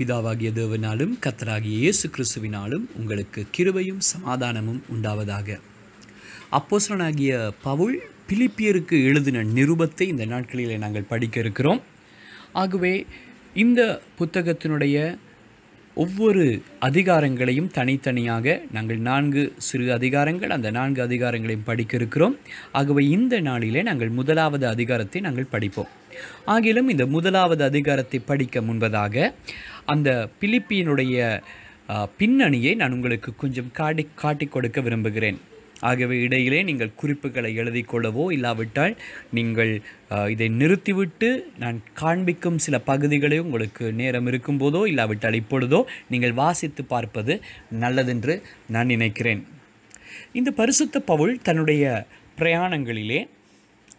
பிதாவாகிய தேவனாலும் கத்தராகிய இயேசு கிறிஸ்துவினாலும் உங்களுக்கு கிருபையும் சமாதானமும் உண்டாவதாக அப்போசனாகிய பவுல் பிலிப்பியருக்கு எழுதின நிருபத்தை இந்த நாட்களில் நாங்கள் படிக்க இருக்கிறோம் ஆகவே இந்த புத்தகத்தினுடைய ஒவ்வொரு அதிகாரங்களையும் தனித்தனியாக நாங்கள் நான்கு சிறு அதிகாரங்கள் அந்த நான்கு அதிகாரங்களையும் படிக்க இருக்கிறோம் ஆகவே இந்த நாளிலே நாங்கள் முதலாவது அதிகாரத்தை நாங்கள் படிப்போம் ஆகிலும் இந்த முதலாவது அதிகாரத்தை படிக்க முன்பதாக அந்த பிலிப்பியினுடைய பின்னணியை நான் உங்களுக்கு கொஞ்சம் காட்டி காட்டி கொடுக்க விரும்புகிறேன் ஆகவே இடையிலே நீங்கள் குறிப்புகளை எழுதி கொள்ளவோ இல்லாவிட்டால் நீங்கள் இதை நிறுத்திவிட்டு நான் காண்பிக்கும் சில பகுதிகளை உங்களுக்கு நேரம் இருக்கும்போதோ இல்லாவிட்டால் இப்பொழுதோ நீங்கள் வாசித்து பார்ப்பது நல்லதென்று நான் நினைக்கிறேன் இந்த பரிசுத்த பவுல் தன்னுடைய பிரயாணங்களிலே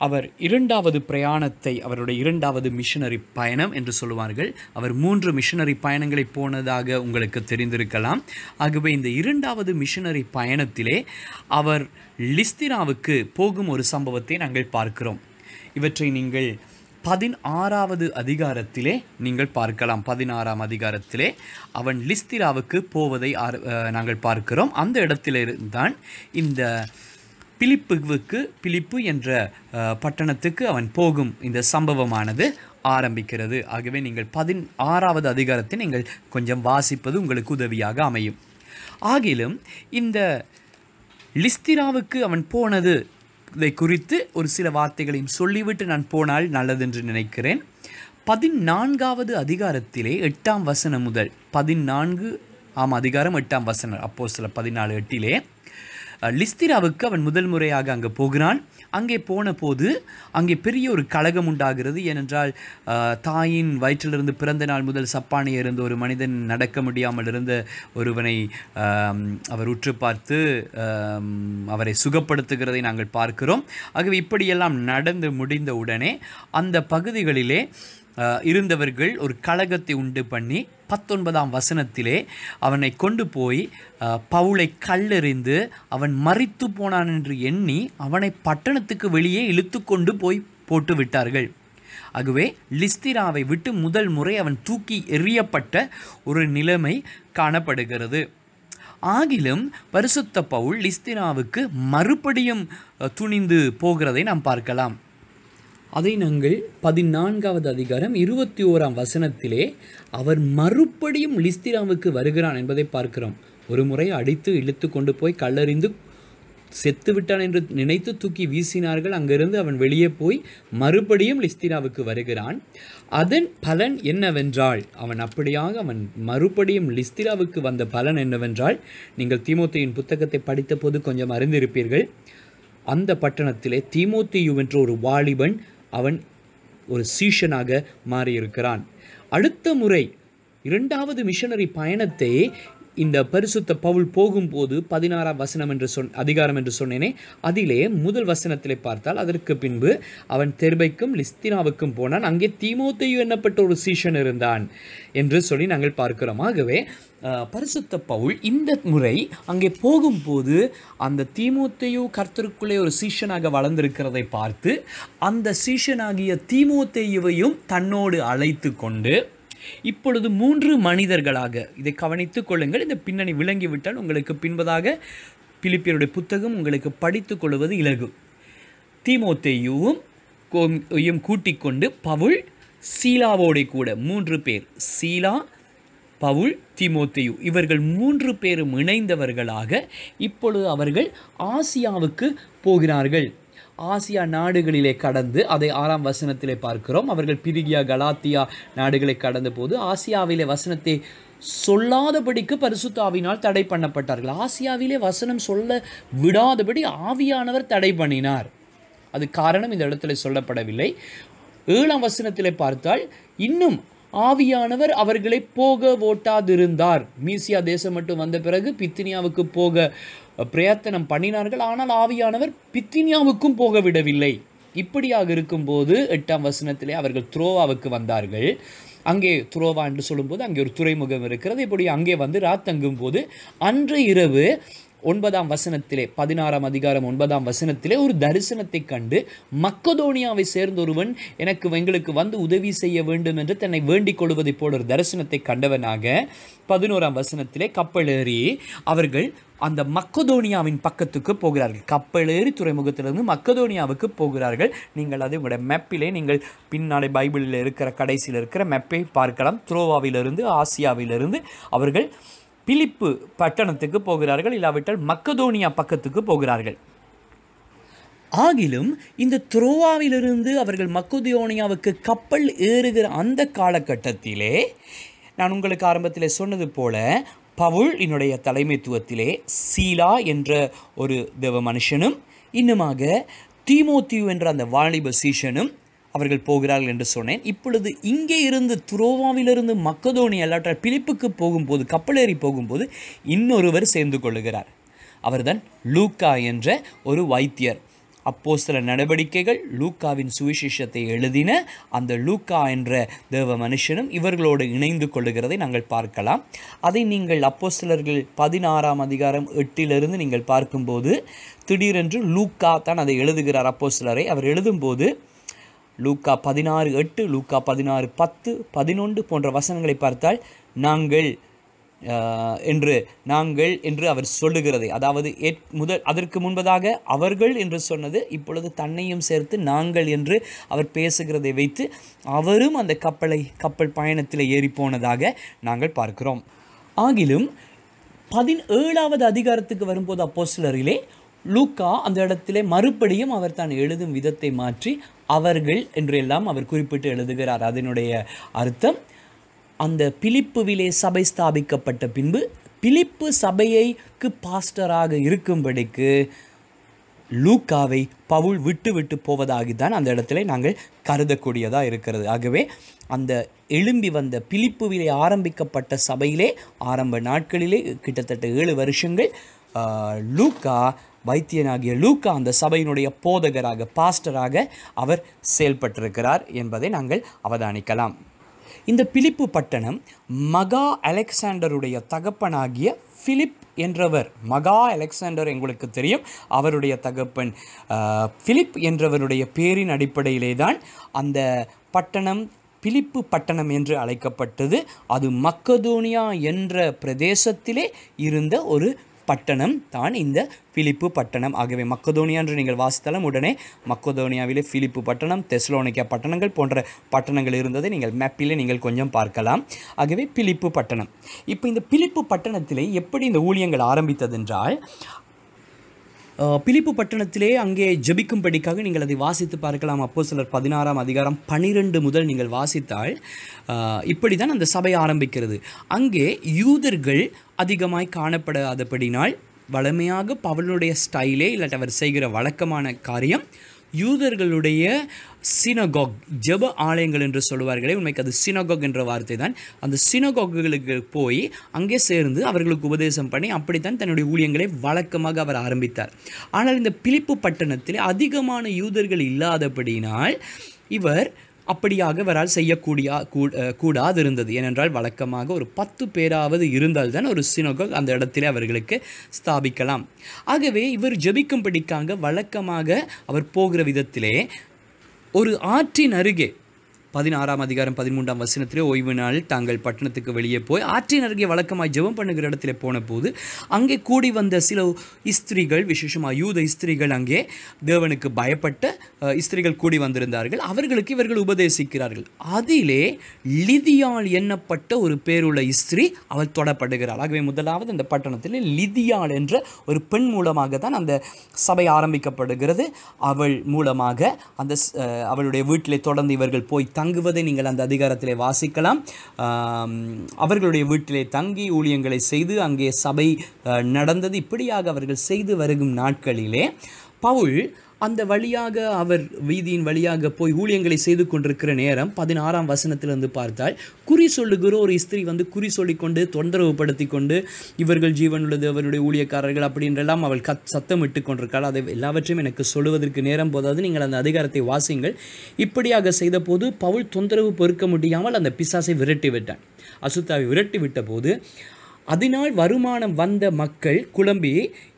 அவர் இரண்டாவது பிரயாணத்தை அவருடைய இரண்டாவது மிஷனரி பயணம் என்று சொல்லுவார்கள் அவர் மூன்று மிஷனரி பயணங்களை போனதாக உங்களுக்கு தெரிந்திருக்கலாம் ஆகவே இந்த இரண்டாவது மிஷனரி பயணத்திலே அவர் லிஸ்திராவுக்கு போகும் ஒரு சம்பவத்தை நாங்கள் பார்க்கிறோம் இவற்றை நீங்கள் பதினாறாவது அதிகாரத்திலே நீங்கள் பார்க்கலாம் பதினாறாம் அதிகாரத்திலே அவன் லிஸ்திராவுக்கு போவதை நாங்கள் பார்க்கிறோம் அந்த தான் இந்த பிலிப்புவுக்கு பிலிப்பு என்ற பட்டணத்துக்கு அவன் போகும் இந்த சம்பவமானது ஆரம்பிக்கிறது ஆகவே நீங்கள் பதின் ஆறாவது அதிகாரத்தை நீங்கள் கொஞ்சம் வாசிப்பது உங்களுக்கு உதவியாக அமையும் ஆகிலும் இந்த லிஸ்திராவுக்கு அவன் போனது இதை குறித்து ஒரு சில வார்த்தைகளையும் சொல்லிவிட்டு நான் போனால் நல்லதென்று நினைக்கிறேன் பதினான்காவது அதிகாரத்திலே எட்டாம் வசனம் முதல் பதினான்கு ஆம் அதிகாரம் எட்டாம் வசனம் அப்போது சில பதினாலு எட்டிலே லிஸ்திராவுக்கு அவன் முதல் முறையாக அங்கே போகிறான் அங்கே போன போது அங்கே பெரிய ஒரு கழகம் உண்டாகிறது ஏனென்றால் தாயின் வயிற்றிலிருந்து பிறந்த நாள் முதல் சப்பானை இருந்த ஒரு மனிதன் நடக்க முடியாமல் இருந்த ஒருவனை அவர் உற்று பார்த்து அவரை சுகப்படுத்துகிறதை நாங்கள் பார்க்கிறோம் ஆகவே இப்படியெல்லாம் நடந்து முடிந்த உடனே அந்த பகுதிகளிலே இருந்தவர்கள் ஒரு கழகத்தை உண்டு பண்ணி பத்தொன்பதாம் வசனத்திலே அவனை கொண்டு போய் பவுளை கல்லெறிந்து அவன் மறித்து போனான் என்று எண்ணி அவனை பட்டணத்துக்கு வெளியே இழுத்து கொண்டு போய் போட்டு விட்டார்கள் ஆகவே லிஸ்திராவை விட்டு முதல் முறை அவன் தூக்கி எறியப்பட்ட ஒரு நிலைமை காணப்படுகிறது ஆகிலும் பரிசுத்த பவுல் லிஸ்திராவுக்கு மறுபடியும் துணிந்து போகிறதை நாம் பார்க்கலாம் அதை நாங்கள் பதினான்காவது அதிகாரம் இருபத்தி ஓராம் வசனத்திலே அவர் மறுபடியும் லிஸ்திராவுக்கு வருகிறான் என்பதை பார்க்கிறோம் ஒரு முறை அடித்து இழுத்து கொண்டு போய் கல்லறிந்து செத்துவிட்டான் என்று நினைத்து தூக்கி வீசினார்கள் அங்கிருந்து அவன் வெளியே போய் மறுபடியும் லிஸ்திராவுக்கு வருகிறான் அதன் பலன் என்னவென்றால் அவன் அப்படியாக அவன் மறுபடியும் லிஸ்திராவுக்கு வந்த பலன் என்னவென்றால் நீங்கள் திமுத்தையின் புத்தகத்தை படித்த போது கொஞ்சம் அறிந்திருப்பீர்கள் அந்த பட்டணத்திலே திமுத்தியு என்ற ஒரு வாலிபன் அவன் ஒரு சீஷனாக மாறியிருக்கிறான் அடுத்த முறை இரண்டாவது மிஷனரி பயணத்தை இந்த பரிசுத்த பவுல் போகும்போது பதினாறாம் வசனம் என்று சொன் அதிகாரம் என்று சொன்னேனே அதிலே முதல் வசனத்திலே பார்த்தால் அதற்கு பின்பு அவன் தெர்பைக்கும் லிஸ்தினாவுக்கும் போனான் அங்கே தீமோத்தையும் என்னப்பட்ட ஒரு சீஷன் இருந்தான் என்று சொல்லி நாங்கள் பார்க்கிறோம் ஆகவே பரிசுத்த பவுல் இந்த முறை அங்கே போகும்போது அந்த தீமோத்தையோ கர்த்தருக்குள்ளே ஒரு சீஷனாக வளர்ந்திருக்கிறதை பார்த்து அந்த சீஷனாகிய தீமோத்தையுவையும் தன்னோடு அழைத்து கொண்டு இப்பொழுது மூன்று மனிதர்களாக இதை கவனித்து கொள்ளுங்கள் இந்த பின்னணி விளங்கிவிட்டால் உங்களுக்கு பின்பதாக பிலிப்பியருடைய புத்தகம் உங்களுக்கு படித்துக் கொள்வது இலகு கோயும் கூட்டிக் கொண்டு பவுல் சீலாவோடே கூட மூன்று பேர் சீலா பவுல் திமோத்தையு இவர்கள் மூன்று பேரும் இணைந்தவர்களாக இப்பொழுது அவர்கள் ஆசியாவுக்கு போகிறார்கள் ஆசியா நாடுகளிலே கடந்து அதை ஆறாம் வசனத்திலே பார்க்கிறோம் அவர்கள் பிரிகியா கலாத்தியா நாடுகளை கடந்த போது ஆசியாவிலே வசனத்தை சொல்லாதபடிக்கு பரிசுத்தாவினால் தடை பண்ணப்பட்டார்கள் ஆசியாவிலே வசனம் சொல்ல விடாதபடி ஆவியானவர் தடை பண்ணினார் அது காரணம் இந்த இடத்துல சொல்லப்படவில்லை ஏழாம் வசனத்தில் பார்த்தால் இன்னும் ஆவியானவர் அவர்களை போக ஓட்டாதிருந்தார் மீசியா தேசம் மட்டும் வந்த பிறகு பித்தினியாவுக்கு போக பிரயத்தனம் பண்ணினார்கள் ஆனால் ஆவியானவர் பித்தினியாவுக்கும் போக விடவில்லை இப்படியாக இருக்கும்போது எட்டாம் வசனத்திலே அவர்கள் துரோவாவுக்கு வந்தார்கள் அங்கே துரோவா என்று சொல்லும்போது அங்கே ஒரு துறைமுகம் இருக்கிறது இப்படி அங்கே வந்து ராத்தங்கும் போது அன்று இரவு ஒன்பதாம் வசனத்திலே பதினாறாம் அதிகாரம் ஒன்பதாம் வசனத்திலே ஒரு தரிசனத்தை கண்டு மக்கதோனியாவை சேர்ந்தொருவன் எனக்கு எங்களுக்கு வந்து உதவி செய்ய வேண்டும் என்று தன்னை வேண்டிக் கொள்வதைப் போல ஒரு தரிசனத்தை கண்டவனாக பதினோராம் வசனத்திலே கப்பலேறி அவர்கள் அந்த மக்கதோனியாவின் பக்கத்துக்கு போகிறார்கள் கப்பலேறி துறைமுகத்திலிருந்து மக்கதோனியாவுக்கு போகிறார்கள் நீங்கள் அதை உங்களுடைய மெப்பிலே நீங்கள் பின்னாடி பைபிளில் இருக்கிற கடைசியில் இருக்கிற மெப்பை பார்க்கலாம் த்ரோவாவிலிருந்து ஆசியாவிலிருந்து அவர்கள் பிலிப்பு பட்டணத்துக்கு போகிறார்கள் இல்லாவிட்டால் மக்கதோனியா பக்கத்துக்கு போகிறார்கள் ஆகிலும் இந்த துரோவாவிலிருந்து அவர்கள் மக்கதோனியாவுக்கு கப்பல் ஏறுகிற அந்த காலகட்டத்திலே நான் உங்களுக்கு ஆரம்பத்தில் சொன்னது போல பவுல் என்னுடைய தலைமைத்துவத்திலே சீலா என்ற ஒரு தேவ மனுஷனும் இன்னுமாக தீமோத்தியு என்ற அந்த வாலிப சீஷனும் அவர்கள் போகிறார்கள் என்று சொன்னேன் இப்பொழுது இங்கே இருந்து துரோவாவிலிருந்து மக்கதோனி அல்லாட்ட பிலிப்புக்கு போகும்போது கப்பலேறி போகும்போது இன்னொருவர் சேர்ந்து கொள்ளுகிறார் அவர்தான் லூக்கா என்ற ஒரு வைத்தியர் அப்போ சில நடவடிக்கைகள் லூக்காவின் சுவிசேஷத்தை எழுதின அந்த லூக்கா என்ற தேவ மனுஷனும் இவர்களோடு இணைந்து கொள்ளுகிறதை நாங்கள் பார்க்கலாம் அதை நீங்கள் அப்போ சிலர்கள் பதினாறாம் அதிகாரம் எட்டிலிருந்து நீங்கள் பார்க்கும்போது திடீரென்று லூக்கா தான் அதை எழுதுகிறார் அப்போ சிலரை அவர் எழுதும்போது லூக்கா பதினாறு எட்டு லூக்கா பதினாறு பத்து பதினொன்று போன்ற வசனங்களை பார்த்தால் நாங்கள் என்று நாங்கள் என்று அவர் சொல்லுகிறது அதாவது ஏற் முதல் அதற்கு முன்பதாக அவர்கள் என்று சொன்னது இப்பொழுது தன்னையும் சேர்த்து நாங்கள் என்று அவர் பேசுகிறதை வைத்து அவரும் அந்த கப்பலை கப்பல் பயணத்தில் ஏறிப்போனதாக நாங்கள் பார்க்கிறோம் ஆகிலும் பதினேழாவது அதிகாரத்துக்கு வரும்போது அப்போ சிலரிலே லூக்கா அந்த இடத்திலே மறுபடியும் அவர் தான் எழுதும் விதத்தை மாற்றி அவர்கள் என்று எல்லாம் அவர் குறிப்பிட்டு எழுதுகிறார் அதனுடைய அர்த்தம் அந்த பிலிப்புவிலே சபை ஸ்தாபிக்கப்பட்ட பின்பு பிலிப்பு சபையைக்கு பாஸ்டராக இருக்கும்படிக்கு லூக்காவை பவுல் விட்டு விட்டு போவதாகி தான் அந்த இடத்துல நாங்கள் கருதக்கூடியதாக இருக்கிறது ஆகவே அந்த எழும்பி வந்த பிலிப்புவிலே ஆரம்பிக்கப்பட்ட சபையிலே ஆரம்ப நாட்களிலே கிட்டத்தட்ட ஏழு வருஷங்கள் லூக்கா வைத்தியனாகிய லூக்கா அந்த சபையினுடைய போதகராக பாஸ்டராக அவர் செயல்பட்டிருக்கிறார் என்பதை நாங்கள் அவதானிக்கலாம் இந்த பிலிப்பு பட்டணம் மகா அலெக்சாண்டருடைய தகப்பனாகிய பிலிப் என்றவர் மகா அலெக்சாண்டர் எங்களுக்கு தெரியும் அவருடைய தகப்பன் பிலிப் என்றவருடைய பேரின் அடிப்படையிலே தான் அந்த பட்டணம் பிலிப்பு பட்டணம் என்று அழைக்கப்பட்டது அது மக்கதோனியா என்ற பிரதேசத்திலே இருந்த ஒரு பட்டணம் தான் இந்த பிலிப்பு பட்டணம் ஆகவே மக்கதோனியா என்று நீங்கள் வாசித்தாலும் உடனே மக்கதோனியாவிலே பிலிப்பு பட்டணம் தெஸ்லோனிக்கா பட்டணங்கள் போன்ற பட்டணங்கள் இருந்ததை நீங்கள் மேப்பிலே நீங்கள் கொஞ்சம் பார்க்கலாம் ஆகவே பிலிப்பு பட்டணம் இப்போ இந்த பிலிப்பு பட்டணத்திலே எப்படி இந்த ஊழியங்கள் ஆரம்பித்ததென்றால் பிலிப்பு பட்டணத்திலே அங்கே ஜபிக்கும்படிக்காக நீங்கள் அதை வாசித்து பார்க்கலாம் அப்போ சிலர் பதினாறாம் அதிகாரம் பனிரெண்டு முதல் நீங்கள் வாசித்தால் இப்படி தான் அந்த சபை ஆரம்பிக்கிறது அங்கே யூதர்கள் அதிகமாய் காணப்படாதபடினால் வளமையாக பவலனுடைய ஸ்டைலே இல்லாட்டி அவர் செய்கிற வழக்கமான காரியம் யூதர்களுடைய சினகாக் ஜப ஆலயங்கள் என்று சொல்வார்களே உண்மைக்கு அது சினகாக் என்ற வார்த்தை தான் அந்த சினகாகுகளுக்கு போய் அங்கே சேர்ந்து அவர்களுக்கு உபதேசம் பண்ணி அப்படித்தான் தன்னுடைய ஊழியங்களை வழக்கமாக அவர் ஆரம்பித்தார் ஆனால் இந்த பிலிப்பு பட்டணத்தில் அதிகமான யூதர்கள் இல்லாதபடியினால் இவர் அப்படியாக அவரால் செய்யக்கூடிய கூடாது இருந்தது ஏனென்றால் வழக்கமாக ஒரு பத்து பேராவது இருந்தால்தான் ஒரு சினோகோக் அந்த இடத்திலே அவர்களுக்கு ஸ்தாபிக்கலாம் ஆகவே இவர் ஜபிக்கும்படிக்காக வழக்கமாக அவர் போகிற விதத்திலே ஒரு ஆற்றின் அருகே பதினாறாம் அதிகாரம் பதிமூன்றாம் வசனத்திலே ஓய்வு நாள் தாங்கள் பட்டணத்துக்கு வெளியே போய் ஆற்றின் அருகே வழக்கமாக ஜெபம் பண்ணுகிற இடத்துல போன போது அங்கே கூடி வந்த சில இஸ்திரிகள் விசேஷமாக யூத இஸ்திரிகள் அங்கே தேவனுக்கு பயப்பட்ட இஸ்திரிகள் கூடி வந்திருந்தார்கள் அவர்களுக்கு இவர்கள் உபதேசிக்கிறார்கள் அதிலே லிதியால் எண்ணப்பட்ட ஒரு பேருள்ள இஸ்திரி அவள் தொடப்படுகிறாள் ஆகவே முதலாவது இந்த பட்டணத்தில் லிதியால் என்ற ஒரு பெண் மூலமாக தான் அந்த சபை ஆரம்பிக்கப்படுகிறது அவள் மூலமாக அந்த அவளுடைய வீட்டிலே தொடர்ந்து இவர்கள் போய் தங்குவதை நீங்கள் அந்த அதிகாரத்திலே வாசிக்கலாம் அவர்களுடைய வீட்டிலே தங்கி ஊழியங்களை செய்து அங்கே சபை நடந்தது இப்படியாக அவர்கள் செய்து வருகும் நாட்களிலே பவுல் அந்த வழியாக அவர் வீதியின் வழியாக போய் ஊழியங்களை செய்து கொண்டிருக்கிற நேரம் பதினாறாம் வசனத்திலிருந்து பார்த்தால் குறி சொல்லுகிற ஒரு ஸ்திரீ வந்து குறி சொல்லிக்கொண்டு தொந்தரவு படுத்தி கொண்டு இவர்கள் ஜீவன் உள்ளது அவருடைய ஊழியக்காரர்கள் அப்படின்றெல்லாம் அவள் கத் சத்தமிட்டு கொண்டிருக்காள் அதை எல்லாவற்றையும் எனக்கு சொல்லுவதற்கு நேரம் போதாவது நீங்கள் அந்த அதிகாரத்தை வாசிங்கள் இப்படியாக செய்தபோது பவுல் தொந்தரவு பொறுக்க முடியாமல் அந்த பிசாசை விரட்டி விட்டான் அசுத்தாவை விரட்டி விட்ட போது அதனால் வருமானம் வந்த மக்கள் குழம்பி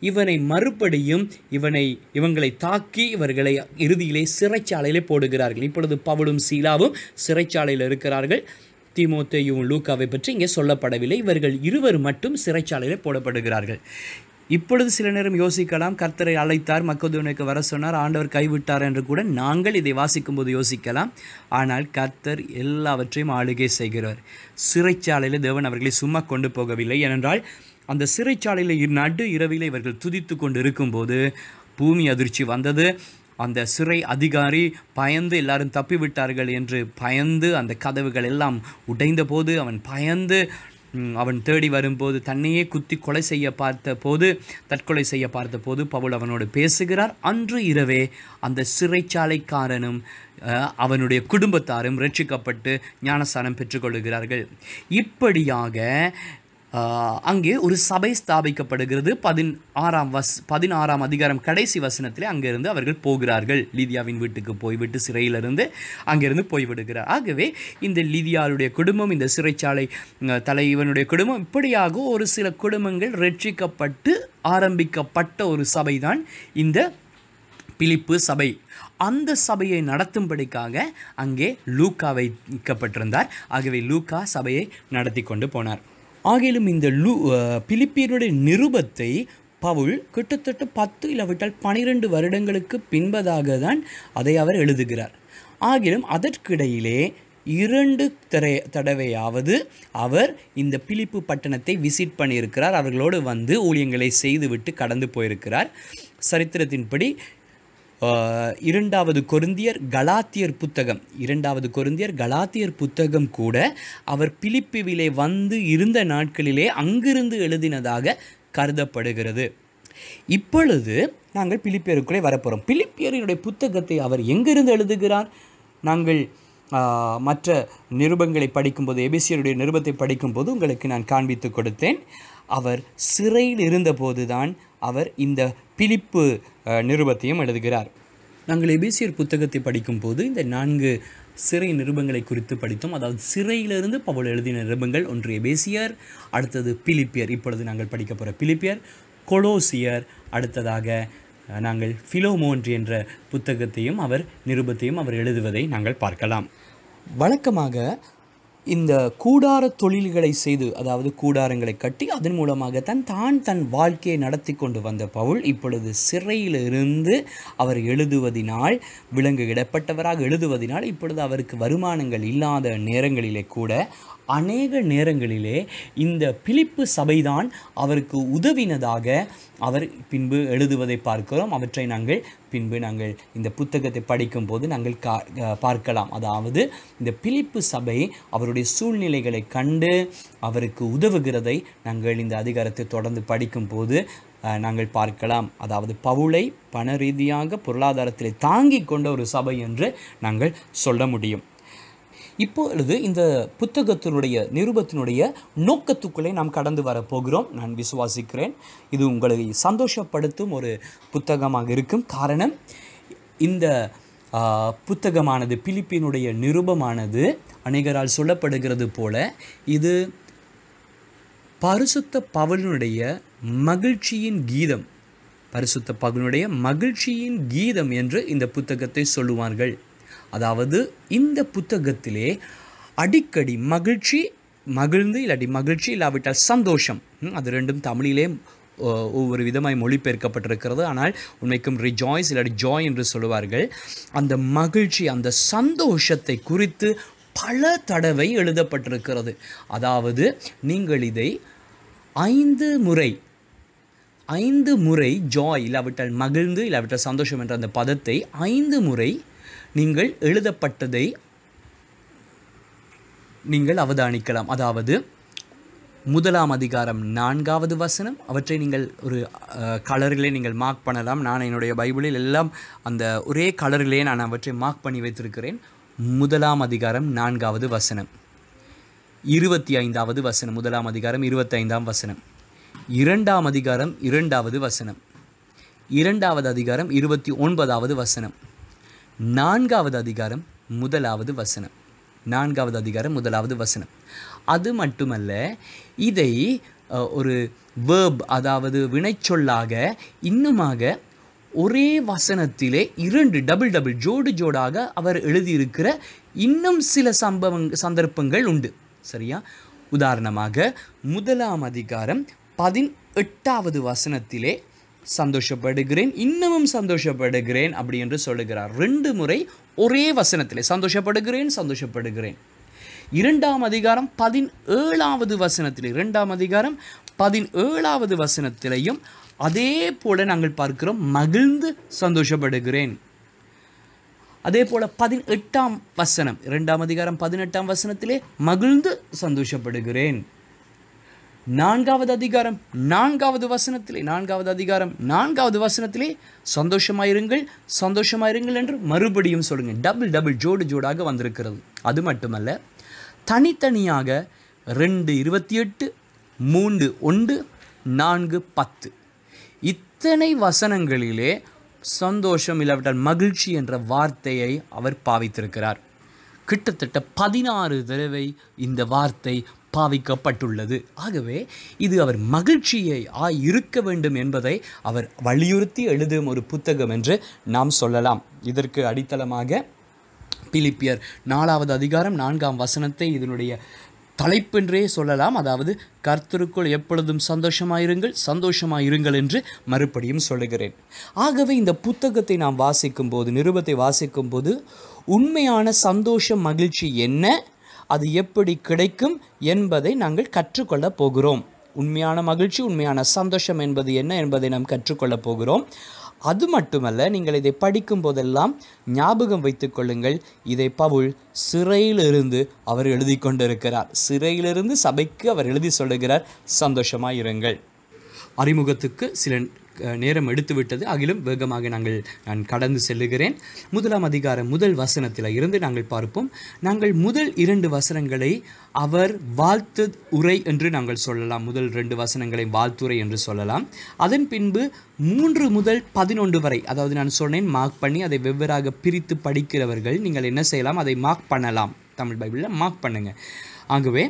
இவனை மறுபடியும் இவனை இவங்களை தாக்கி இவர்களை இறுதியிலே சிறைச்சாலையிலே போடுகிறார்கள் இப்பொழுது பவுலும் சீலாவும் சிறைச்சாலையில் இருக்கிறார்கள் திமுத்தையும் லூக்காவை பற்றி இங்கே சொல்லப்படவில்லை இவர்கள் இருவர் மட்டும் சிறைச்சாலையில் போடப்படுகிறார்கள் இப்பொழுது சில நேரம் யோசிக்கலாம் கர்த்தரை அழைத்தார் மக்கதோனுக்கு வர சொன்னார் ஆண்டவர் கைவிட்டார் என்று கூட நாங்கள் இதை வாசிக்கும் போது யோசிக்கலாம் ஆனால் கர்த்தர் எல்லாவற்றையும் ஆளுகை செய்கிறார் சிறைச்சாலையில் தேவன் அவர்களை சும்மா கொண்டு போகவில்லை ஏனென்றால் அந்த சிறைச்சாலையில் நடு இரவில் இவர்கள் துதித்து கொண்டு இருக்கும்போது பூமி அதிர்ச்சி வந்தது அந்த சிறை அதிகாரி பயந்து எல்லாரும் தப்பிவிட்டார்கள் என்று பயந்து அந்த கதவுகள் எல்லாம் உடைந்தபோது அவன் பயந்து அவன் தேடி வரும்போது தன்னையே குத்தி கொலை செய்ய பார்த்த போது தற்கொலை செய்ய பார்த்த போது பவுல் அவனோடு பேசுகிறார் அன்று இரவே அந்த சிறைச்சாலைக்காரனும் அவனுடைய குடும்பத்தாரும் ரட்சிக்கப்பட்டு ஞானஸ்தானம் பெற்றுக்கொள்கிறார்கள் இப்படியாக அங்கே ஒரு சபை ஸ்தாபிக்கப்படுகிறது பதின் ஆறாம் வஸ் பதினாறாம் அதிகாரம் கடைசி வசனத்திலே அங்கேருந்து அவர்கள் போகிறார்கள் லிதியாவின் வீட்டுக்கு போய்விட்டு சிறையிலிருந்து அங்கேருந்து போய்விடுகிறார் ஆகவே இந்த லிதியாவுடைய குடும்பம் இந்த சிறைச்சாலை தலைவனுடைய குடும்பம் இப்படியாக ஒரு சில குடும்பங்கள் ரட்சிக்கப்பட்டு ஆரம்பிக்கப்பட்ட ஒரு சபை தான் இந்த பிலிப்பு சபை அந்த சபையை நடத்தும்படிக்காக அங்கே லூக்கா வைக்கப்பட்டிருந்தார் ஆகவே லூக்கா சபையை நடத்தி கொண்டு போனார் ஆகிலும் இந்த லூ பிலிப்பியனுடைய நிருபத்தை பவுல் கிட்டத்தட்ட பத்து இல்லாவிட்டால் பனிரெண்டு வருடங்களுக்கு பின்பதாக தான் அதை அவர் எழுதுகிறார் ஆகிலும் அதற்கிடையிலே இரண்டு தடை தடவையாவது அவர் இந்த பிலிப்பு பட்டணத்தை விசிட் பண்ணியிருக்கிறார் அவர்களோடு வந்து ஊழியங்களை செய்துவிட்டு கடந்து போயிருக்கிறார் சரித்திரத்தின்படி இரண்டாவது கொருந்தியர் கலாத்தியர் புத்தகம் இரண்டாவது கொருந்தியர் கலாத்தியர் புத்தகம் கூட அவர் பிலிப்பிவிலே வந்து இருந்த நாட்களிலே அங்கிருந்து எழுதினதாக கருதப்படுகிறது இப்பொழுது நாங்கள் பிலிப்பியருக்குள்ளே வரப்போகிறோம் பிலிப்பியரினுடைய புத்தகத்தை அவர் எங்கிருந்து எழுதுகிறார் நாங்கள் மற்ற நிருபங்களை படிக்கும்போது எபிசியருடைய நிருபத்தை படிக்கும்போது உங்களுக்கு நான் காண்பித்து கொடுத்தேன் அவர் சிறையில் இருந்தபோதுதான் அவர் இந்த பிலிப்பு நிருபத்தையும் எழுதுகிறார் நாங்கள் எபிசியர் புத்தகத்தை படிக்கும்போது இந்த நான்கு சிறை நிருபங்களை குறித்து படித்தோம் அதாவது சிறையிலிருந்து பவுல் எழுதின நிருபங்கள் ஒன்று எபேசியர் அடுத்தது பிலிப்பியர் இப்பொழுது நாங்கள் படிக்க போகிற பிலிப்பியர் கொலோசியர் அடுத்ததாக நாங்கள் ஃபிலோமோன்றி என்ற புத்தகத்தையும் அவர் நிருபத்தையும் அவர் எழுதுவதை நாங்கள் பார்க்கலாம் வழக்கமாக இந்த கூடார தொழில்களை செய்து அதாவது கூடாரங்களை கட்டி அதன் மூலமாகத்தான் தான் தன் வாழ்க்கையை நடத்தி கொண்டு வந்த பவுல் இப்பொழுது சிறையிலிருந்து அவர் எழுதுவதினால் விலங்கு இடப்பட்டவராக எழுதுவதினால் இப்பொழுது அவருக்கு வருமானங்கள் இல்லாத நேரங்களிலே கூட அநேக நேரங்களிலே இந்த பிலிப்பு சபைதான் அவருக்கு உதவினதாக அவர் பின்பு எழுதுவதை பார்க்கிறோம் அவற்றை நாங்கள் பின்பு நாங்கள் இந்த புத்தகத்தை படிக்கும்போது நாங்கள் கா பார்க்கலாம் அதாவது இந்த பிலிப்பு சபை அவருடைய சூழ்நிலைகளை கண்டு அவருக்கு உதவுகிறதை நாங்கள் இந்த அதிகாரத்தை தொடர்ந்து படிக்கும் போது நாங்கள் பார்க்கலாம் அதாவது பவுளை பண ரீதியாக பொருளாதாரத்தில் தாங்கி கொண்ட ஒரு சபை என்று நாங்கள் சொல்ல முடியும் இப்பொழுது இந்த புத்தகத்தினுடைய நிருபத்தினுடைய நோக்கத்துக்குள்ளே நாம் கடந்து வரப்போகிறோம் நான் விசுவாசிக்கிறேன் இது உங்களை சந்தோஷப்படுத்தும் ஒரு புத்தகமாக இருக்கும் காரணம் இந்த புத்தகமானது பிலிப்பினுடைய நிருபமானது அநேகரால் சொல்லப்படுகிறது போல இது பரிசுத்த பவலினுடைய மகிழ்ச்சியின் கீதம் பரிசுத்த பகனுடைய மகிழ்ச்சியின் கீதம் என்று இந்த புத்தகத்தை சொல்லுவார்கள் அதாவது இந்த புத்தகத்திலே அடிக்கடி மகிழ்ச்சி மகிழ்ந்து இல்லாட்டி மகிழ்ச்சி இல்லாவிட்டால் சந்தோஷம் அது ரெண்டும் தமிழிலே ஒவ்வொரு விதமாய் மொழிபெயர்க்கப்பட்டிருக்கிறது ஆனால் உண்மைக்கும் ரிஜாய்ஸ் இல்லாட்டி ஜாய் என்று சொல்லுவார்கள் அந்த மகிழ்ச்சி அந்த சந்தோஷத்தை குறித்து பல தடவை எழுதப்பட்டிருக்கிறது அதாவது நீங்கள் இதை ஐந்து முறை ஐந்து முறை ஜாய் இல்லாவிட்டால் மகிழ்ந்து இல்லாவிட்டால் சந்தோஷம் என்ற அந்த பதத்தை ஐந்து முறை நீங்கள் எழுதப்பட்டதை நீங்கள் அவதானிக்கலாம் அதாவது முதலாம் அதிகாரம் நான்காவது வசனம் அவற்றை நீங்கள் ஒரு கலர்களே நீங்கள் மார்க் பண்ணலாம் நான் என்னுடைய பைபிளில் எல்லாம் அந்த ஒரே கலர்களே நான் அவற்றை மார்க் பண்ணி வைத்திருக்கிறேன் முதலாம் அதிகாரம் நான்காவது வசனம் இருபத்தி ஐந்தாவது வசனம் முதலாம் அதிகாரம் இருபத்தைந்தாம் வசனம் இரண்டாம் அதிகாரம் இரண்டாவது வசனம் இரண்டாவது அதிகாரம் இருபத்தி ஒன்பதாவது வசனம் நான்காவது அதிகாரம் முதலாவது வசனம் நான்காவது அதிகாரம் முதலாவது வசனம் அது மட்டுமல்ல இதை ஒரு வேர்ப் அதாவது வினைச்சொல்லாக இன்னுமாக ஒரே வசனத்திலே இரண்டு டபுள் டபுள் ஜோடு ஜோடாக அவர் எழுதியிருக்கிற இன்னும் சில சம்பவங் சந்தர்ப்பங்கள் உண்டு சரியா உதாரணமாக முதலாம் அதிகாரம் பதினெட்டாவது வசனத்திலே சந்தோஷப்படுகிறேன் இன்னமும் சந்தோஷப்படுகிறேன் அப்படி என்று சொல்லுகிறார் ரெண்டு முறை ஒரே வசனத்தில் சந்தோஷப்படுகிறேன் சந்தோஷப்படுகிறேன் இரண்டாம் அதிகாரம் பதினேழாவது வசனத்தில் இரண்டாம் அதிகாரம் பதினேழாவது வசனத்திலையும் அதே போல நாங்கள் பார்க்கிறோம் மகிழ்ந்து சந்தோஷப்படுகிறேன் அதே போல் பதினெட்டாம் வசனம் இரண்டாம் அதிகாரம் பதினெட்டாம் வசனத்திலே மகிழ்ந்து சந்தோஷப்படுகிறேன் நான்காவது அதிகாரம் நான்காவது வசனத்திலே நான்காவது அதிகாரம் நான்காவது வசனத்திலே சந்தோஷமாயிருங்கள் சந்தோஷமாயிருங்கள் என்று மறுபடியும் சொல்லுங்கள் டபுள் டபுள் ஜோடு ஜோடாக வந்திருக்கிறது அது மட்டுமல்ல தனித்தனியாக ரெண்டு இருபத்தி எட்டு மூன்று ஒன்று நான்கு பத்து இத்தனை வசனங்களிலே சந்தோஷம் இல்லாவிட்டால் மகிழ்ச்சி என்ற வார்த்தையை அவர் பாவித்திருக்கிறார் கிட்டத்தட்ட பதினாறு தடவை இந்த வார்த்தை பாவிக்கப்பட்டுள்ளது ஆகவே இது அவர் மகிழ்ச்சியை இருக்க வேண்டும் என்பதை அவர் வலியுறுத்தி எழுதும் ஒரு புத்தகம் என்று நாம் சொல்லலாம் இதற்கு அடித்தளமாக பிலிப்பியர் நாலாவது அதிகாரம் நான்காம் வசனத்தை இதனுடைய தலைப்பென்றே சொல்லலாம் அதாவது கர்த்தருக்குள் எப்பொழுதும் சந்தோஷமாயிருங்கள் சந்தோஷமாயிருங்கள் என்று மறுபடியும் சொல்லுகிறேன் ஆகவே இந்த புத்தகத்தை நாம் வாசிக்கும் போது நிருபத்தை வாசிக்கும் போது உண்மையான சந்தோஷ மகிழ்ச்சி என்ன அது எப்படி கிடைக்கும் என்பதை நாங்கள் கற்றுக்கொள்ளப் போகிறோம் உண்மையான மகிழ்ச்சி உண்மையான சந்தோஷம் என்பது என்ன என்பதை நாம் கற்றுக்கொள்ளப் போகிறோம் அது மட்டுமல்ல நீங்கள் இதை படிக்கும் போதெல்லாம் ஞாபகம் வைத்து கொள்ளுங்கள் இதை பவுல் சிறையிலிருந்து அவர் எழுதி கொண்டிருக்கிறார் சிறையிலிருந்து சபைக்கு அவர் எழுதி சொல்லுகிறார் சந்தோஷமாக இருங்கள் அறிமுகத்துக்கு சில நேரம் எடுத்துவிட்டது அகிலும் வேகமாக நாங்கள் நான் கடந்து செல்லுகிறேன் முதலாம் அதிகாரம் முதல் வசனத்தில் இருந்து நாங்கள் பார்ப்போம் நாங்கள் முதல் இரண்டு வசனங்களை அவர் வாழ்த்து உரை என்று நாங்கள் சொல்லலாம் முதல் ரெண்டு வசனங்களை வாழ்த்துரை என்று சொல்லலாம் அதன் பின்பு மூன்று முதல் பதினொன்று வரை அதாவது நான் சொன்னேன் மார்க் பண்ணி அதை வெவ்வேறாக பிரித்து படிக்கிறவர்கள் நீங்கள் என்ன செய்யலாம் அதை மார்க் பண்ணலாம் தமிழ் பைபிளில் மார்க் பண்ணுங்கள் ஆகவே